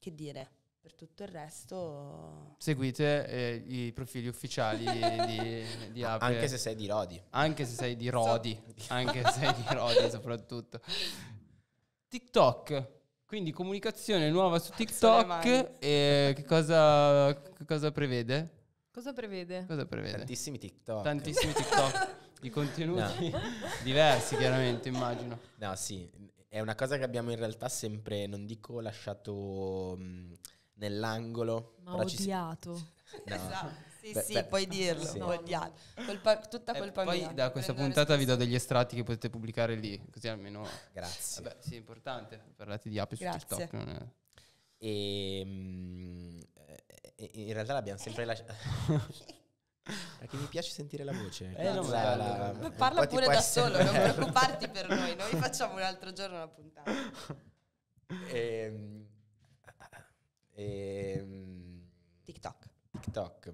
[SPEAKER 3] che dire? per tutto il resto...
[SPEAKER 1] Seguite eh, i profili ufficiali di, di <laughs> Ape. Anche se sei di Rodi. Anche se sei di Rodi. anche se sei di Rodi <laughs> soprattutto. TikTok. Quindi comunicazione nuova su TikTok. E che cosa, che cosa prevede?
[SPEAKER 2] Cosa prevede? Cosa prevede? Tantissimi TikTok. Tantissimi TikTok. <laughs> di contenuti no. diversi
[SPEAKER 4] chiaramente immagino. No, sì. È una cosa che abbiamo in realtà sempre, non dico lasciato... Mh, nell'angolo. Ma
[SPEAKER 2] odiato. Si...
[SPEAKER 3] <laughs> No. Esatto. Sì, beh, sì, beh, puoi dirlo, sì. No. odiato. Colpa, tutta colpa poi mia. Poi da questa Prendo
[SPEAKER 1] puntata vi do degli estratti che potete pubblicare lì, così almeno... Grazie. Vabbè, sì, è importante. Parlate di api
[SPEAKER 4] su TikTok. Non è... E, ehm, mh, eh, eh, in realtà l'abbiamo sempre lasciata. <laughs> Perché mi piace sentire la voce. Eh, no, la, la, la, parla pure da solo, non preoccuparti per noi, noi facciamo un altro giorno la puntata. <laughs> E, ehm, e, ehm, TikTok. TikTok.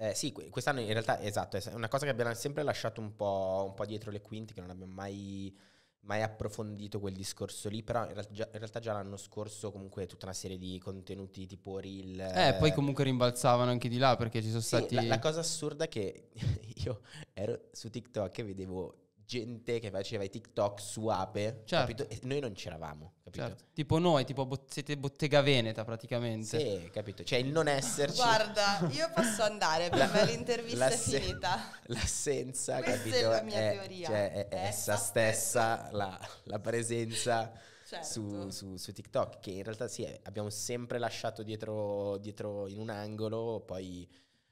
[SPEAKER 4] Eh, sì, quest'anno in realtà, esatto, è una cosa che abbiamo sempre lasciato un po', un po dietro le quinte, che non abbiamo mai, mai approfondito quel discorso lì, però in, ra- già, in realtà già l'anno scorso comunque tutta una serie di contenuti tipo reel. Eh, poi
[SPEAKER 1] comunque rimbalzavano anche di là perché ci sono sì, stati... La, la
[SPEAKER 4] cosa assurda è che <laughs> io ero su TikTok e vedevo gente che faceva i TikTok su ape, certo. capito? E noi non c'eravamo,
[SPEAKER 1] capito? Certo. Tipo noi, tipo bot- siete bottega veneta praticamente. Sì, capito? Cioè il non esserci.
[SPEAKER 3] Guarda, io posso andare, per me l'intervista è finita.
[SPEAKER 4] L'assenza, Questa capito? Questa è la mia è, eh, teoria. Cioè è, è essa stessa la, la presenza certo. su, su, su, TikTok, che in realtà sì, abbiamo sempre lasciato dietro, dietro in un angolo, poi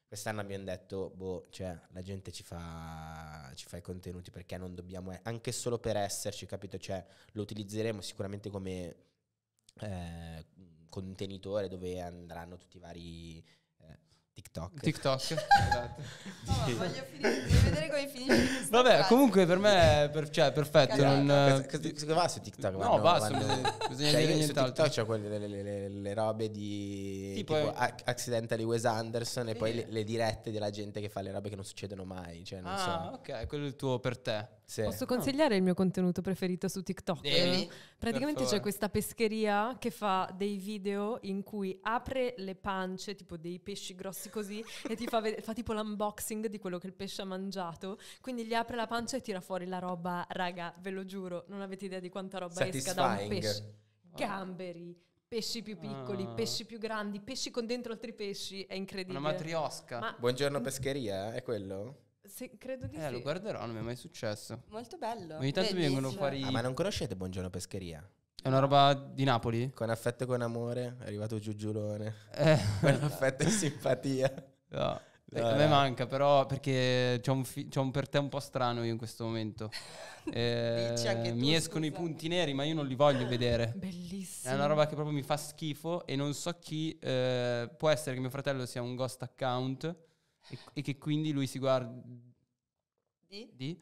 [SPEAKER 4] Quest'anno abbiamo detto, boh, cioè, la gente ci fa, ci fa i contenuti perché non dobbiamo, eh, anche solo per esserci, capito? Cioè, lo utilizzeremo sicuramente come eh, contenitore dove andranno tutti i vari
[SPEAKER 1] TikTok. TikTok, <laughs> esatto.
[SPEAKER 4] No, voglio,
[SPEAKER 3] finire, vedere come finisce. <laughs> Vabbè, frase.
[SPEAKER 1] comunque per me è per, cioè, perfetto. Cagata. cosa, va su TikTok? No, quando, basta, cioè, bisogna cioè, dire nient'altro. TikTok c'è
[SPEAKER 4] quelle le, le, le, le, robe di tipo, tipo è... Accidental Wes Anderson e poi le, dirette della gente che fa le robe che non succedono mai. Cioè, non ah, so. ok, quello è
[SPEAKER 1] il tuo per te. Sì.
[SPEAKER 4] Posso ah.
[SPEAKER 2] consigliare oh. il mio contenuto preferito su TikTok? Devi, Praticamente c'è questa pescheria che fa dei video in cui apre le pance, tipo dei pesci grossi così, e ti fa, ved- fa tipo l'unboxing di quello che il pesce ha mangiato. Quindi gli apre la pancia e tira fuori la roba. Raga, ve lo giuro, non avete idea di quanta roba esca da un pesce. Gamberi, pesci più piccoli, ah. pesci più grandi, pesci con dentro altri pesci, è incredibile. Una matriosca. Ma
[SPEAKER 4] Buongiorno mm. pescheria, eh, è quello?
[SPEAKER 2] Se, credo di eh, sì. lo
[SPEAKER 4] guarderò, non mi è mai successo. Molto bello. Ogni tanto mi vengono cioè, fuori. Ah, ma non conoscete Buongiorno
[SPEAKER 1] Pescheria? È una roba di Napoli? Con affetto e con amore è arrivato Giugiulone. Eh. <laughs> con affetto e simpatia. No. No, eh, a me manca però perché c'ho un, fi- c'ho un, per te un po' strano io in questo momento. <laughs> eh, tu, mi escono scusa. i punti neri ma io non li voglio vedere. <laughs> Bellissimo. È una roba che proprio mi fa schifo e non so chi... Eh, può essere che mio fratello sia un ghost account e, e che quindi lui si guardi... Di?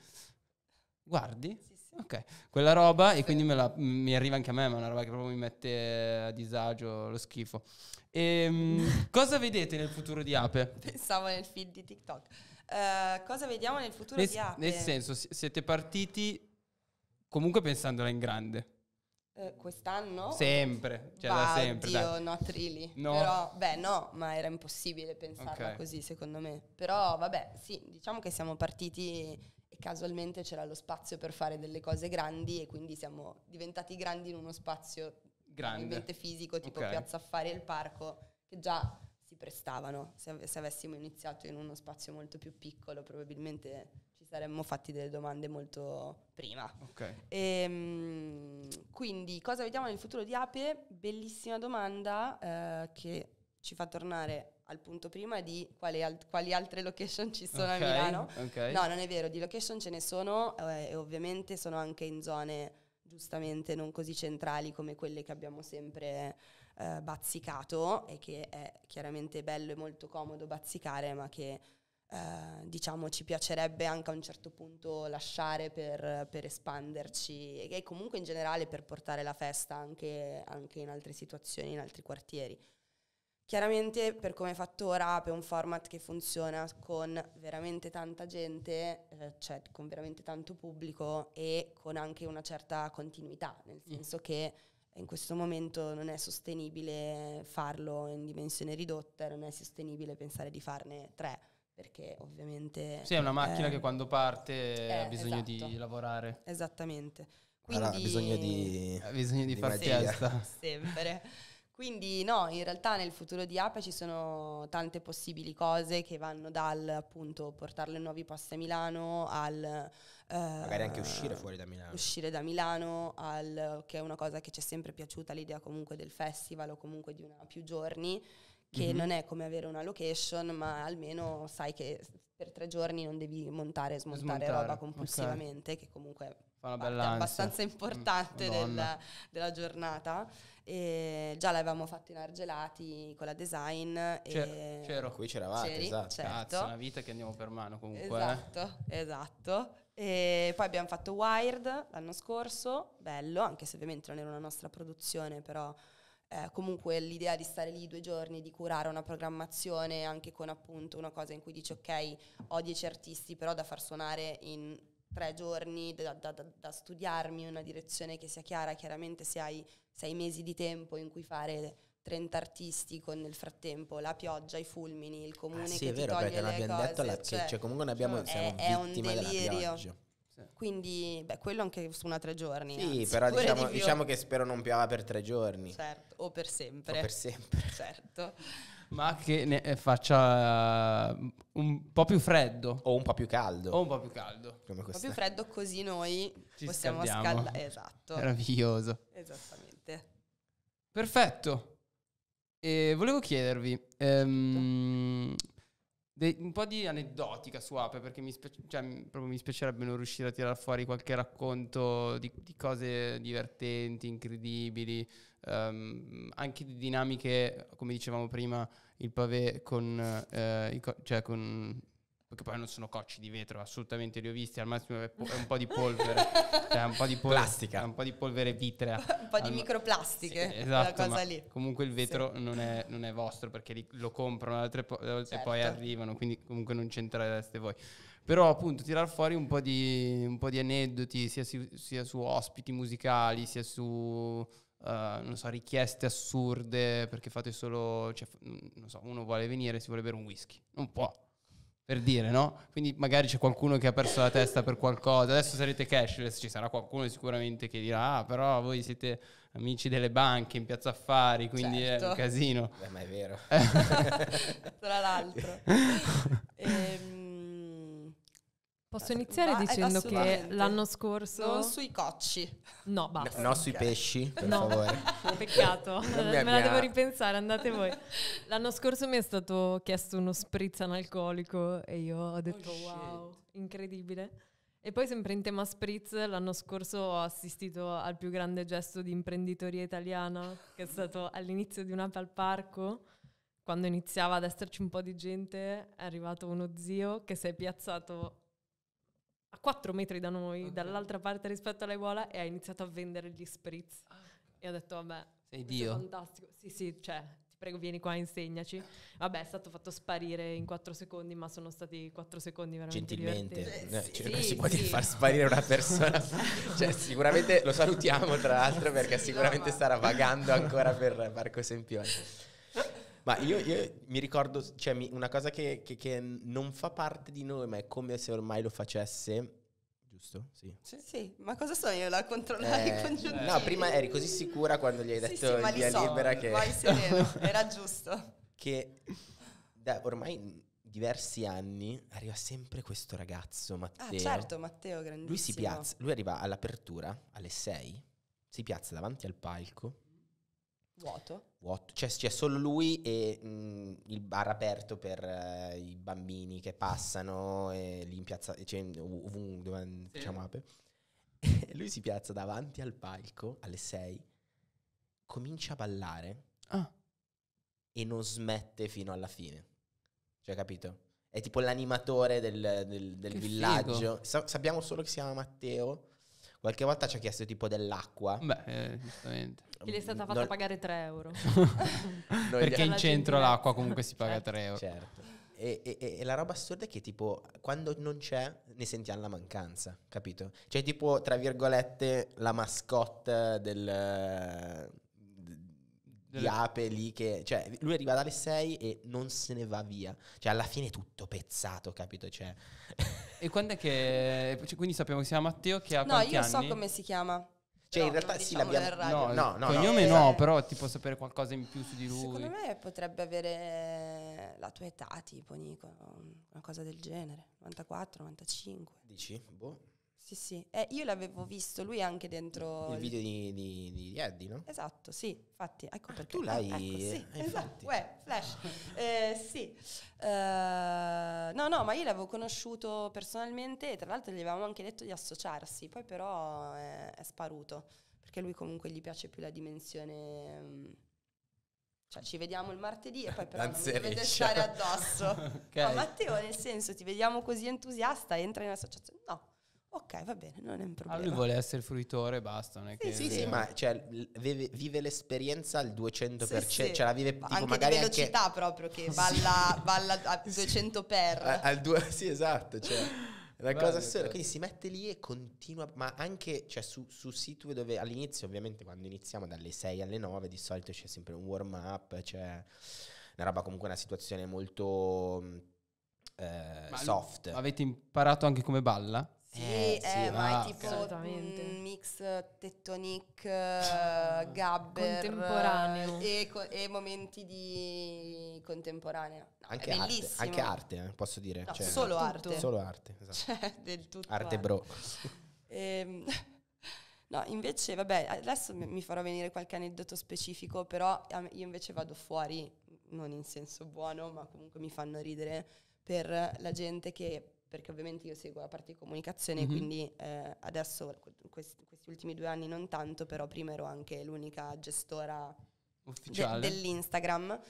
[SPEAKER 1] Guardi? Sì, sì. Ok, quella roba sì. e quindi la, mi arriva anche a me, ma è una roba che proprio mi mette a disagio, lo schifo. E, ehm, <laughs> cosa vedete nel futuro di Ape?
[SPEAKER 3] Pensavo nel feed di TikTok. Uh, cosa vediamo nel futuro nel, di Ape? Nel senso,
[SPEAKER 1] siete partiti comunque pensandola in grande.
[SPEAKER 3] Uh, quest'anno? Sempre, cioè Va, da sempre. Oddio, dai. no, really. No. Però, beh, no, ma era impossibile pensarla okay. così, secondo me. Però, vabbè, sì, diciamo che siamo partiti e casualmente c'era lo spazio per fare delle cose grandi e quindi siamo diventati grandi in uno spazio
[SPEAKER 2] grande. fisico, tipo okay. Piazza
[SPEAKER 3] Affari e il Parco, che già si prestavano. Se, av- se avessimo iniziato in uno spazio molto più piccolo, probabilmente saremmo fatti delle domande molto prima. Okay. E, ehm, quindi cosa vediamo nel futuro di Ape? Bellissima domanda eh, che ci fa tornare al punto prima di quali, alt- quali altre location ci sono okay, a Milano. Okay. No, non è vero, di location ce ne sono eh, e ovviamente sono anche in zone giustamente non così centrali come quelle che abbiamo sempre eh, bazzicato e che è chiaramente bello e molto comodo bazzicare, ma che eh, diciamo ci piacerebbe anche a un certo punto lasciare per, per espanderci e comunque in generale per portare la festa anche, anche in altre situazioni, in altri quartieri. Chiaramente per come è fatto ora, per un format che funziona con veramente tanta gente, eh, cioè con veramente tanto pubblico e con anche una certa continuità, nel mm. senso che in questo momento non è sostenibile farlo in dimensione ridotta, non è sostenibile pensare di farne tre perché ovviamente... Sì, è una macchina eh, che
[SPEAKER 1] quando parte eh, ha bisogno
[SPEAKER 3] esatto. di lavorare. Esattamente. Quindi, allora, ha bisogno di... Ha bisogno di, di far fiesta. <laughs> Sempre. Quindi no, in realtà nel futuro di APA ci sono tante possibili cose che vanno dal appunto portarle nuovi posti a Milano al... Eh, Magari anche uscire fuori da Milano. Uscire da Milano, al, che è una cosa che ci è sempre piaciuta, l'idea comunque del festival o comunque di una più giorni, che mm-hmm. non è come avere una location, ma almeno sai che per tre giorni non devi montare e smontare, smontare roba compulsivamente, okay. che comunque Fa è abbastanza mm, importante della, della, giornata. E già l'avevamo fatto in Argelati con la design. C'ero, c'ero. qui c'eravate, C'eri, esatto. Certo. Cazzo, una
[SPEAKER 1] vita che andiamo per mano comunque. Eh. Esatto,
[SPEAKER 3] eh. esatto. E poi abbiamo fatto Wired l'anno scorso, bello, anche se ovviamente non era una nostra produzione, però eh, comunque l'idea di stare lì due giorni, di curare una programmazione anche con appunto una cosa in cui dici ok ho dieci artisti però da far suonare in tre giorni, da, da, da, da studiarmi una direzione che sia chiara, chiaramente se hai sei mesi di tempo in cui fare 30 artisti con nel frattempo la pioggia, i fulmini, il comune ah, sì, che è vero, perché non abbiamo cose, detto la, cioè, che, cioè, comunque ne abbiamo cioè, è, è un delirio. Quindi, beh, quello anche su una tre giorni. Sì, anzi, però diciamo, di diciamo, che
[SPEAKER 4] spero non piova
[SPEAKER 1] per tre giorni.
[SPEAKER 3] Certo, o per sempre. O per sempre. <laughs> Certo.
[SPEAKER 1] Ma che eh, faccia mm, un po' più freddo. O un po' più caldo. O un
[SPEAKER 3] po' più caldo. Come
[SPEAKER 4] un
[SPEAKER 1] po' più
[SPEAKER 3] freddo così noi Ci possiamo scaldare. Esatto. Meraviglioso. Esattamente.
[SPEAKER 1] Perfetto. E volevo chiedervi... Ehm, certo de- un po' di aneddotica su Ape, perché mi, spe- cioè, proprio mi spiacerebbe non riuscire a tirare fuori qualche racconto di, di cose divertenti, incredibili, um, anche di dinamiche, come dicevamo prima, il pavé con, eh, co- cioè con perché poi non sono cocci di vetro, assolutamente li ho visti, al massimo è, un po' di polvere, <laughs> cioè, è un po' di polvere, plastica, un po' di polvere vitrea, <laughs> un po' di al... microplastiche, sì, esatto, Comunque il vetro sì. non, è, non, è, vostro perché lo comprano po- certo. e poi arrivano, quindi comunque non c'entrereste voi. Però appunto tirar fuori un po' di, un po di aneddoti sia su, sia su ospiti musicali, sia su Uh, non so, richieste assurde perché fate solo, cioè, non so, uno vuole venire e si vuole bere un whisky, non può, per dire, no? Quindi magari c'è qualcuno che ha perso la testa per qualcosa, adesso sarete cashless, ci sarà qualcuno sicuramente che dirà, ah, però voi siete amici delle banche in piazza affari, quindi certo. è un certo. casino. Beh, ma è vero. <laughs>
[SPEAKER 3] Tra l'altro. <laughs>
[SPEAKER 2] ehm Posso iniziare dicendo che l'anno scorso... Non sui cocci. No, basta. No, no sui pesci, per no. favore. <laughs> Peccato, me la devo ripensare, andate voi. L'anno scorso mi è stato chiesto uno spritz analcolico e io ho detto oh, wow, incredibile. E poi sempre in tema spritz, l'anno scorso ho assistito al più grande gesto di imprenditoria italiana, che è stato all'inizio di un'ape al parco quando iniziava ad esserci un po' di gente, è arrivato uno zio che si è piazzato a 4 metri da noi, okay. dall'altra parte rispetto all'Ebola, e ha iniziato a vendere gli spritz. Ah. E ho detto, vabbè, sei Dio. fantastico. Sì, sì, cioè, ti prego, vieni qua, insegnaci. Vabbè, è stato fatto sparire in 4 secondi, ma sono stati 4 secondi veramente Gentilmente. Eh, sì, cioè, sì, non si può sì. far sparire una persona. <laughs> cioè,
[SPEAKER 4] sicuramente lo salutiamo, tra l'altro, perché sicuramente no, ma... starà vagando ancora per Marco Sempione. Ma io, io mi ricordo, cioè, mi, una cosa che, che, che, non fa parte di noi, ma è come se ormai lo facesse. Giusto? Sì.
[SPEAKER 1] Sì,
[SPEAKER 3] sì. ma cosa sono io la controllare eh, con giudizio? No, prima eri così sicura quando gli hai detto sì, sì, via so, libera che. Ma sereno, <laughs> era giusto.
[SPEAKER 4] Che da, ormai diversi anni arriva sempre questo ragazzo Matteo. Ah, certo,
[SPEAKER 3] Matteo grandissimo. Lui si piazza,
[SPEAKER 4] lui arriva all'apertura alle 6, si piazza davanti al palco Vuoto. Vuoto. Cioè, c'è solo lui e mh, mm, il bar aperto per uh, i bambini che passano e lì in piazza, cioè, ov- dove diciamo ape. <laughs> lui si piazza davanti al palco alle 6, comincia a ballare ah. e non smette fino alla fine. Cioè, capito? È tipo l'animatore del, del, del villaggio. Sa- sappiamo solo che si chiama Matteo. Qualche volta ci ha chiesto tipo dell'acqua.
[SPEAKER 1] Beh, eh, giustamente.
[SPEAKER 4] Chi gli è stata fatta non...
[SPEAKER 2] pagare 3 euro. <laughs> Perché in centro l'acqua comunque si paga 3 certo, euro.
[SPEAKER 4] Certo. E, e, e, la roba assurda è che tipo quando non c'è ne sentiamo la mancanza, capito? Cioè tipo tra virgolette la mascotte del di ape lì che... Cioè, lui arriva dalle 6 e non se ne va via. Cioè, alla fine è tutto pezzato, capito? Cioè.
[SPEAKER 1] e quando è che... Cioè, quindi sappiamo che si chiama Matteo, che ha No, io anni? so come
[SPEAKER 3] si chiama. Cioè, in realtà sì, diciamo l'abbiamo...
[SPEAKER 1] No, no, no. Cognome no, no, esatto. però ti può sapere qualcosa in più su di lui. Secondo
[SPEAKER 3] me potrebbe avere eh, la tua età, tipo, Nico, una cosa del genere. 94, 95. Dici? Boh. Sì, sì. Eh, io l'avevo visto, lui anche dentro... Il, video
[SPEAKER 4] di, di, di,
[SPEAKER 3] Eddie, no? Esatto, sì, infatti. Ecco ah, perché... Tu l'hai... Ah, ecco, sì, eh, esatto. Uè, flash. eh, sì. Uh, no, no, ma io l'avevo conosciuto personalmente e tra l'altro gli avevamo anche detto di associarsi, poi però è, eh, è sparuto, perché lui comunque gli piace più la dimensione... Um, cioè ci vediamo il martedì e poi però non mi dovete stare addosso. <laughs> okay. Ma Matteo, nel senso, ti vediamo così entusiasta, entra in associazione? No Ok, va bene, non è un problema. Ah, lui vuole
[SPEAKER 1] essere fruitore e basta. Non è
[SPEAKER 3] sì, che sì, sì, ma
[SPEAKER 1] cioè, vive,
[SPEAKER 4] vive, l'esperienza al 200%, sì, sì. cioè la vive ma anche magari velocità
[SPEAKER 3] anche... proprio che balla, <laughs> balla a 200 per. A, al
[SPEAKER 4] due, sì, esatto, cioè una Beh, cosa assurda. Quindi si mette lì e continua, ma anche cioè, su, su siti dove all'inizio, ovviamente, quando iniziamo dalle 6 alle 9, di solito c'è sempre un warm up, c'è cioè, una roba comunque una situazione
[SPEAKER 1] molto mm, eh, soft. Avete imparato anche come balla? Sì, eh, eh, sì ma è tipo
[SPEAKER 3] un mix eh, tettonic, uh, <laughs> gabber contemporaneo e, co- e, momenti di contemporanea. No, anche, arte, anche arte, eh, posso dire. No, cioè, solo arte.
[SPEAKER 4] Solo arte, <laughs> esatto.
[SPEAKER 3] Cioè, del tutto. Arte, arte. bro. ehm, <laughs> no, invece, vabbè, adesso mi farò venire qualche aneddoto specifico, però io invece vado fuori, non in senso buono, ma comunque mi fanno ridere per la gente che perché ovviamente io seguo la parte di comunicazione, mm-hmm. quindi eh, adesso questi, questi, ultimi due anni non tanto, però prima ero anche l'unica gestora de- dell'Instagram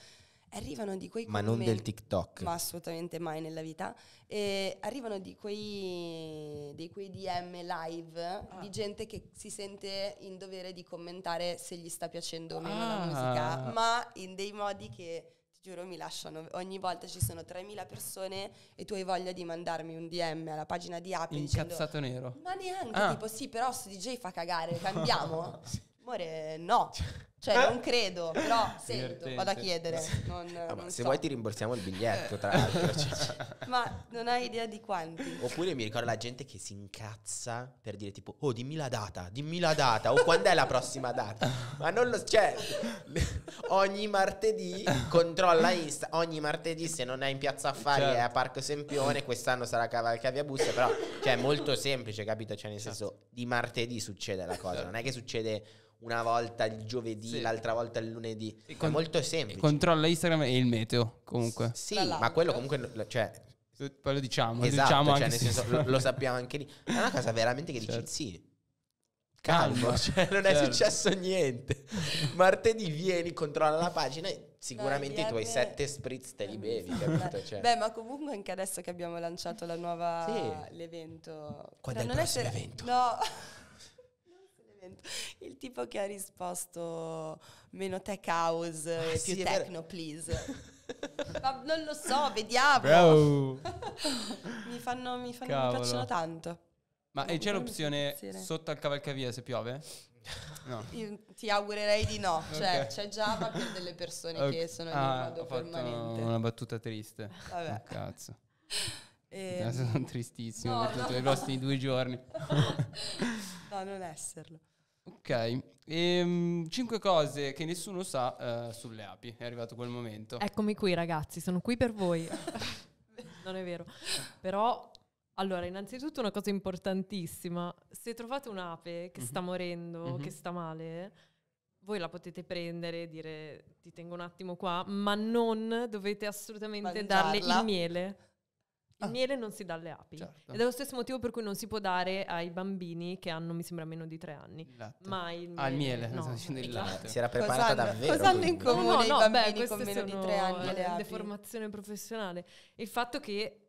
[SPEAKER 3] arrivano di quei ma non del
[SPEAKER 4] TikTok
[SPEAKER 3] ma assolutamente mai nella vita eh, arrivano di quei, di quei DM live ah. di gente che si sente in dovere di commentare se gli sta piacendo o meno ah. la musica ma in dei modi che giuro mi lasciano, ogni volta ci sono 3.000 persone e tu hai voglia di mandarmi un DM alla pagina di Api Incazzato
[SPEAKER 1] dicendo,
[SPEAKER 4] nero.
[SPEAKER 3] Ma neanche, ah. tipo sì, però sto DJ fa cagare, <laughs> cambiamo. Amore, no. Cioè, cioè, non eh? credo, però sento, <laughs> vado a chiedere. Non, ah, non se so. vuoi
[SPEAKER 4] ti rimborsiamo il biglietto, tra eh. l'altro. Cioè, cioè. <laughs> ma
[SPEAKER 3] non hai idea di quanti.
[SPEAKER 4] Oppure mi ricordo la gente che si incazza per dire tipo, oh dimmi la data, dimmi la data, o quando è la prossima data. Ma non lo... Cioè, <laughs> ogni martedì controlla Insta, ogni martedì se non è in Piazza Affari certo. è a Parco Sempione, quest'anno sarà Cavalcavia Busta, però cioè, è molto semplice, capito? Cioè nel certo. senso, esatto. di martedì succede la cosa, non è che succede una volta il giovedì sì. l'altra volta il lunedì. Sì, con- è molto semplice.
[SPEAKER 1] Controlla Instagram e il meteo, comunque. S- sì,
[SPEAKER 4] ma quello comunque, cioè, poi lo diciamo, esatto, diciamo cioè, nel senso, <laughs> lo, lo, sappiamo anche lì. È una cosa veramente che certo. dici sì. Calmo, cioè non certo. è successo niente. Martedì vieni, controlla la pagina e sicuramente no, i tuoi me... sette spritz te li bevi. capito? Cioè. Beh,
[SPEAKER 3] ma comunque anche adesso che abbiamo lanciato la nuova sì. l'evento. Quando cioè, è il prossimo essere... evento? No. Il tipo che ha risposto meno tech house ah, e sì, più techno, vero. please. <laughs> Ma non lo so, vediamo. <laughs> mi fanno, mi, fanno mi piacciono tanto. Ma c'è l'opzione sotto
[SPEAKER 1] al cavalcavia se piove? No.
[SPEAKER 3] ti augurerei di no, cioè okay. c'è già proprio delle persone okay. che sono ah, in modo permanente.
[SPEAKER 1] Una battuta triste. Vabbè. Oh, cazzo. <laughs> Eh, sono tristissimo no, per tutti no. i prossimi due giorni.
[SPEAKER 2] no, non esserlo.
[SPEAKER 1] Ok, ehm, 5 cose che nessuno sa eh, sulle api, è arrivato quel momento.
[SPEAKER 2] Eccomi qui ragazzi, sono qui per voi. <laughs> non è vero, però allora, innanzitutto una cosa importantissima, se trovate un'ape che mm-hmm. sta morendo, mm-hmm. che sta male, voi la potete prendere e dire ti tengo un attimo qua, ma non dovete assolutamente Mangiarla. darle il miele. Il ah, miele non si dà alle api. Certo. Ed è lo stesso motivo per cui non si può dare ai bambini che hanno, mi sembra, meno di tre anni. Latte. Ma il miele. Ah, il miele, no. no. il esatto. latte. Si era preparata cosa davvero. Cosa hanno in comune no, no, i bambini beh, con meno di tre anni? Le api. deformazione professionale. Il fatto che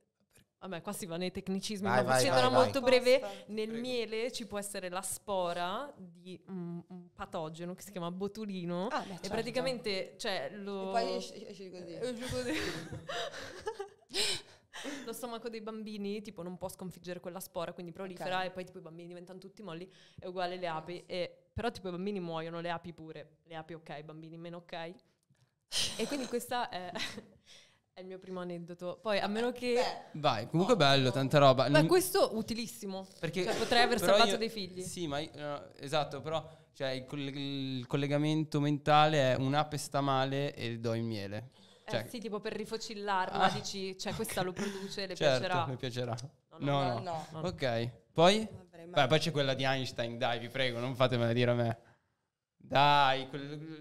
[SPEAKER 2] Vabbè, qua si va nei tecnicismi, vai, ma facendolo molto vai. breve, Posta. nel Prego. miele ci può essere la spora di un, un patogeno che si chiama botulino. Ah, beh, e certo. praticamente, cioè, lo... E poi esci
[SPEAKER 3] così. così.
[SPEAKER 2] <laughs> <laughs> <laughs> lo stomaco dei bambini tipo non può sconfiggere quella spora, quindi prolifera okay. e poi tipo i bambini diventano tutti molli, è uguale le api. E, però tipo i bambini muoiono, le api pure, le api ok, i bambini meno ok. e quindi questa è... <laughs> È il mio primo aneddoto. Poi a meno che. Beh,
[SPEAKER 1] vai, comunque oh, bello, tanta roba. Ma
[SPEAKER 2] questo utilissimo. Perché cioè, potrei aver <laughs> salvato io, dei
[SPEAKER 1] figli. Sì, ma io, no, esatto, però cioè, il, coll- il, collegamento mentale è un'ape sta male e do il miele. Eh, cioè, eh
[SPEAKER 2] sì, tipo per rifocillarla, ah, dici, cioè questa lo produce, le certo, piacerà. mi piacerà. No, no, no. no, no. no.
[SPEAKER 1] Ok, poi? Vabbè, Beh, poi c'è quella di Einstein, dai, vi prego, non fatemela dire a me. Dai,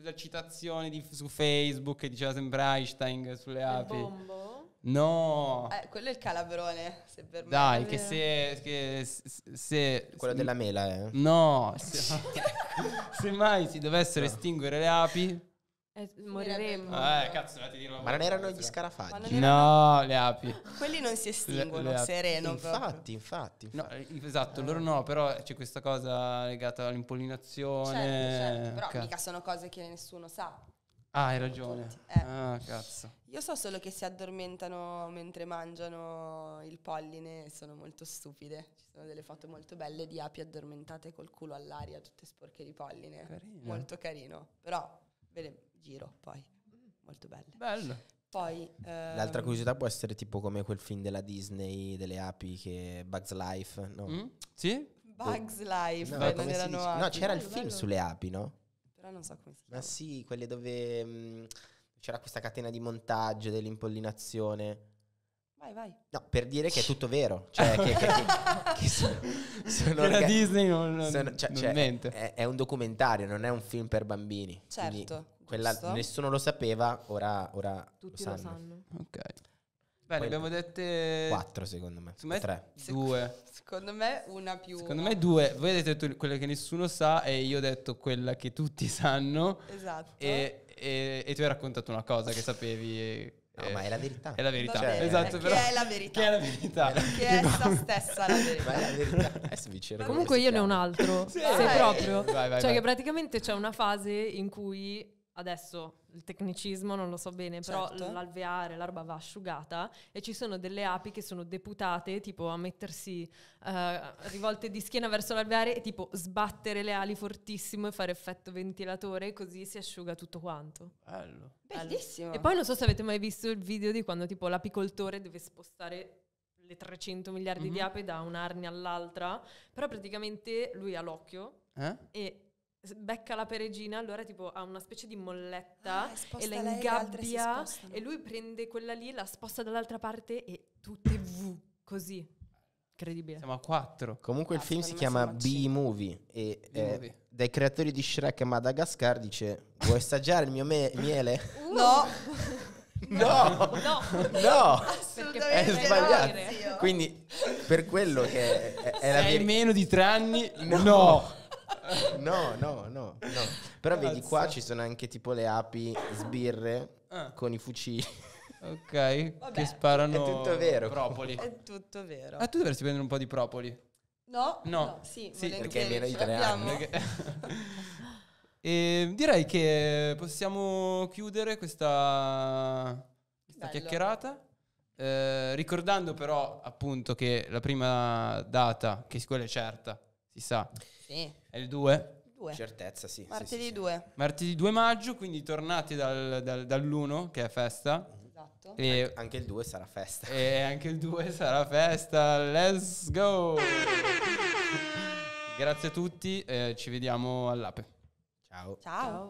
[SPEAKER 1] la citazione di, su Facebook che diceva sempre Einstein sulle il api. Bombo? No, eh,
[SPEAKER 3] quello è il calabrone. Se per me Dai, che se,
[SPEAKER 1] che se, se Quello se, della mela, eh? No, se, mai <laughs> si dovessero no. estinguere le api,
[SPEAKER 4] eh, moriremmo. Eh,
[SPEAKER 1] cazzo, dovete dirlo. Ma non erano gli scarafaggi? No, le api.
[SPEAKER 3] Quelli non si estinguono, le, le sereno. Infatti,
[SPEAKER 1] infatti, infatti. No, eh, esatto, eh. loro no, però c'è questa cosa legata all'impollinazione. Certo, certo. Però cazzo. mica
[SPEAKER 3] sono cose che nessuno sa.
[SPEAKER 1] Ah, hai ragione. Eh. Ah, cazzo.
[SPEAKER 3] Io so solo che si addormentano mentre mangiano il polline e sono molto stupide. Ci sono delle foto molto belle di api addormentate col culo all'aria, tutte sporche di polline. Carino. Molto carino. Però, vede, giro poi, molto belle. Bello. Poi, ehm... L'altra curiosità può
[SPEAKER 4] essere tipo come quel film della Disney delle api che Bugs Life, no? Mm? Sì? Bugs Life, no, non erano api. No, c'era bello, il film bello. sulle api, no?
[SPEAKER 3] Però non so come si
[SPEAKER 4] chiama. Ma sì, quelle dove mh, mm, c'era questa catena di montaggio dell'impollinazione. Vai, vai. No, per dire che è tutto vero. Cioè, che, che, <laughs> che, sono, sono che organ- la Disney non, sono, cioè, non cioè, mente. È, è, un documentario, non è un film per bambini.
[SPEAKER 3] Certo. Quella,
[SPEAKER 4] nessuno lo sapeva, ora, ora Tutti lo sanno. Lo sanno. Ok.
[SPEAKER 1] Beh, ne abbiamo dette quattro secondo me. Secondo me 3. 2.
[SPEAKER 3] Secondo me una più. Secondo
[SPEAKER 1] me due. Voi avete detto quella che nessuno sa e io ho detto quella che tutti sanno. Esatto. E, e, e tu hai raccontato una cosa che sapevi. E, no, ma è la verità. È la verità. Vabbè, cioè, esatto, però, è la verità. Che è la verità. Che è essa
[SPEAKER 2] stessa la verità.
[SPEAKER 1] <laughs> ma è la verità. Adesso
[SPEAKER 2] vi c'era Comunque io ne ho un altro. sì. Se proprio. Vai, vai, cioè vai. che praticamente c'è una fase in cui adesso il tecnicismo non lo so bene, certo. però l'alveare, l'erba va asciugata e ci sono delle api che sono deputate tipo a mettersi uh, rivolte di schiena verso l'alveare e tipo sbattere le ali fortissimo e fare effetto ventilatore così si asciuga tutto quanto. Bello. Bellissimo. E poi non so se avete mai visto il video di quando tipo l'apicoltore deve spostare le 300 miliardi mm-hmm. di mhm. api da un'arnia all'altra, però praticamente lui ha l'occhio eh? e becca la peregina, allora tipo ha una specie di molletta ah, e la ingabbia e lui prende quella lì, la sposta dall'altra parte e tutte V, così. Incredibile. Siamo
[SPEAKER 1] a quattro. Comunque ah,
[SPEAKER 4] il film si chiama B-Movie e B-movie. Eh, dai creatori di Shrek a Madagascar dice vuoi assaggiare il mio me- miele?
[SPEAKER 3] Uh. No! <laughs> No, no, no, è
[SPEAKER 4] sbagliato. Quindi per quello che è, è, è Sei la meno di tre anni? no. no no, no, no, no. Però Cazzo. vedi, qua ci sono anche tipo le api sbirre ah. con i fucili. Ok, Vabbè. che sparano è tutto vero. propoli.
[SPEAKER 3] È tutto vero.
[SPEAKER 2] Ah, tu
[SPEAKER 1] dovresti prendere un po' di propoli.
[SPEAKER 3] No?
[SPEAKER 2] No, no sì, sì perché è meno di tre anni.
[SPEAKER 1] e direi che possiamo chiudere questa, questa chiacchierata. Eh, ricordando però appunto che la prima data, che quella è certa, si sa, sì. È il 2? Certezza, sì. Martedì sì, sì, 2. Martedì 2 maggio, quindi tornate dal, dal, dall'1 che è festa. Esatto. E anche, anche il 2 sarà festa. E anche il 2 sarà festa. Let's go! <laughs> Grazie a tutti, eh, ci vediamo all'ape.
[SPEAKER 4] Ciao. Ciao. Ciao.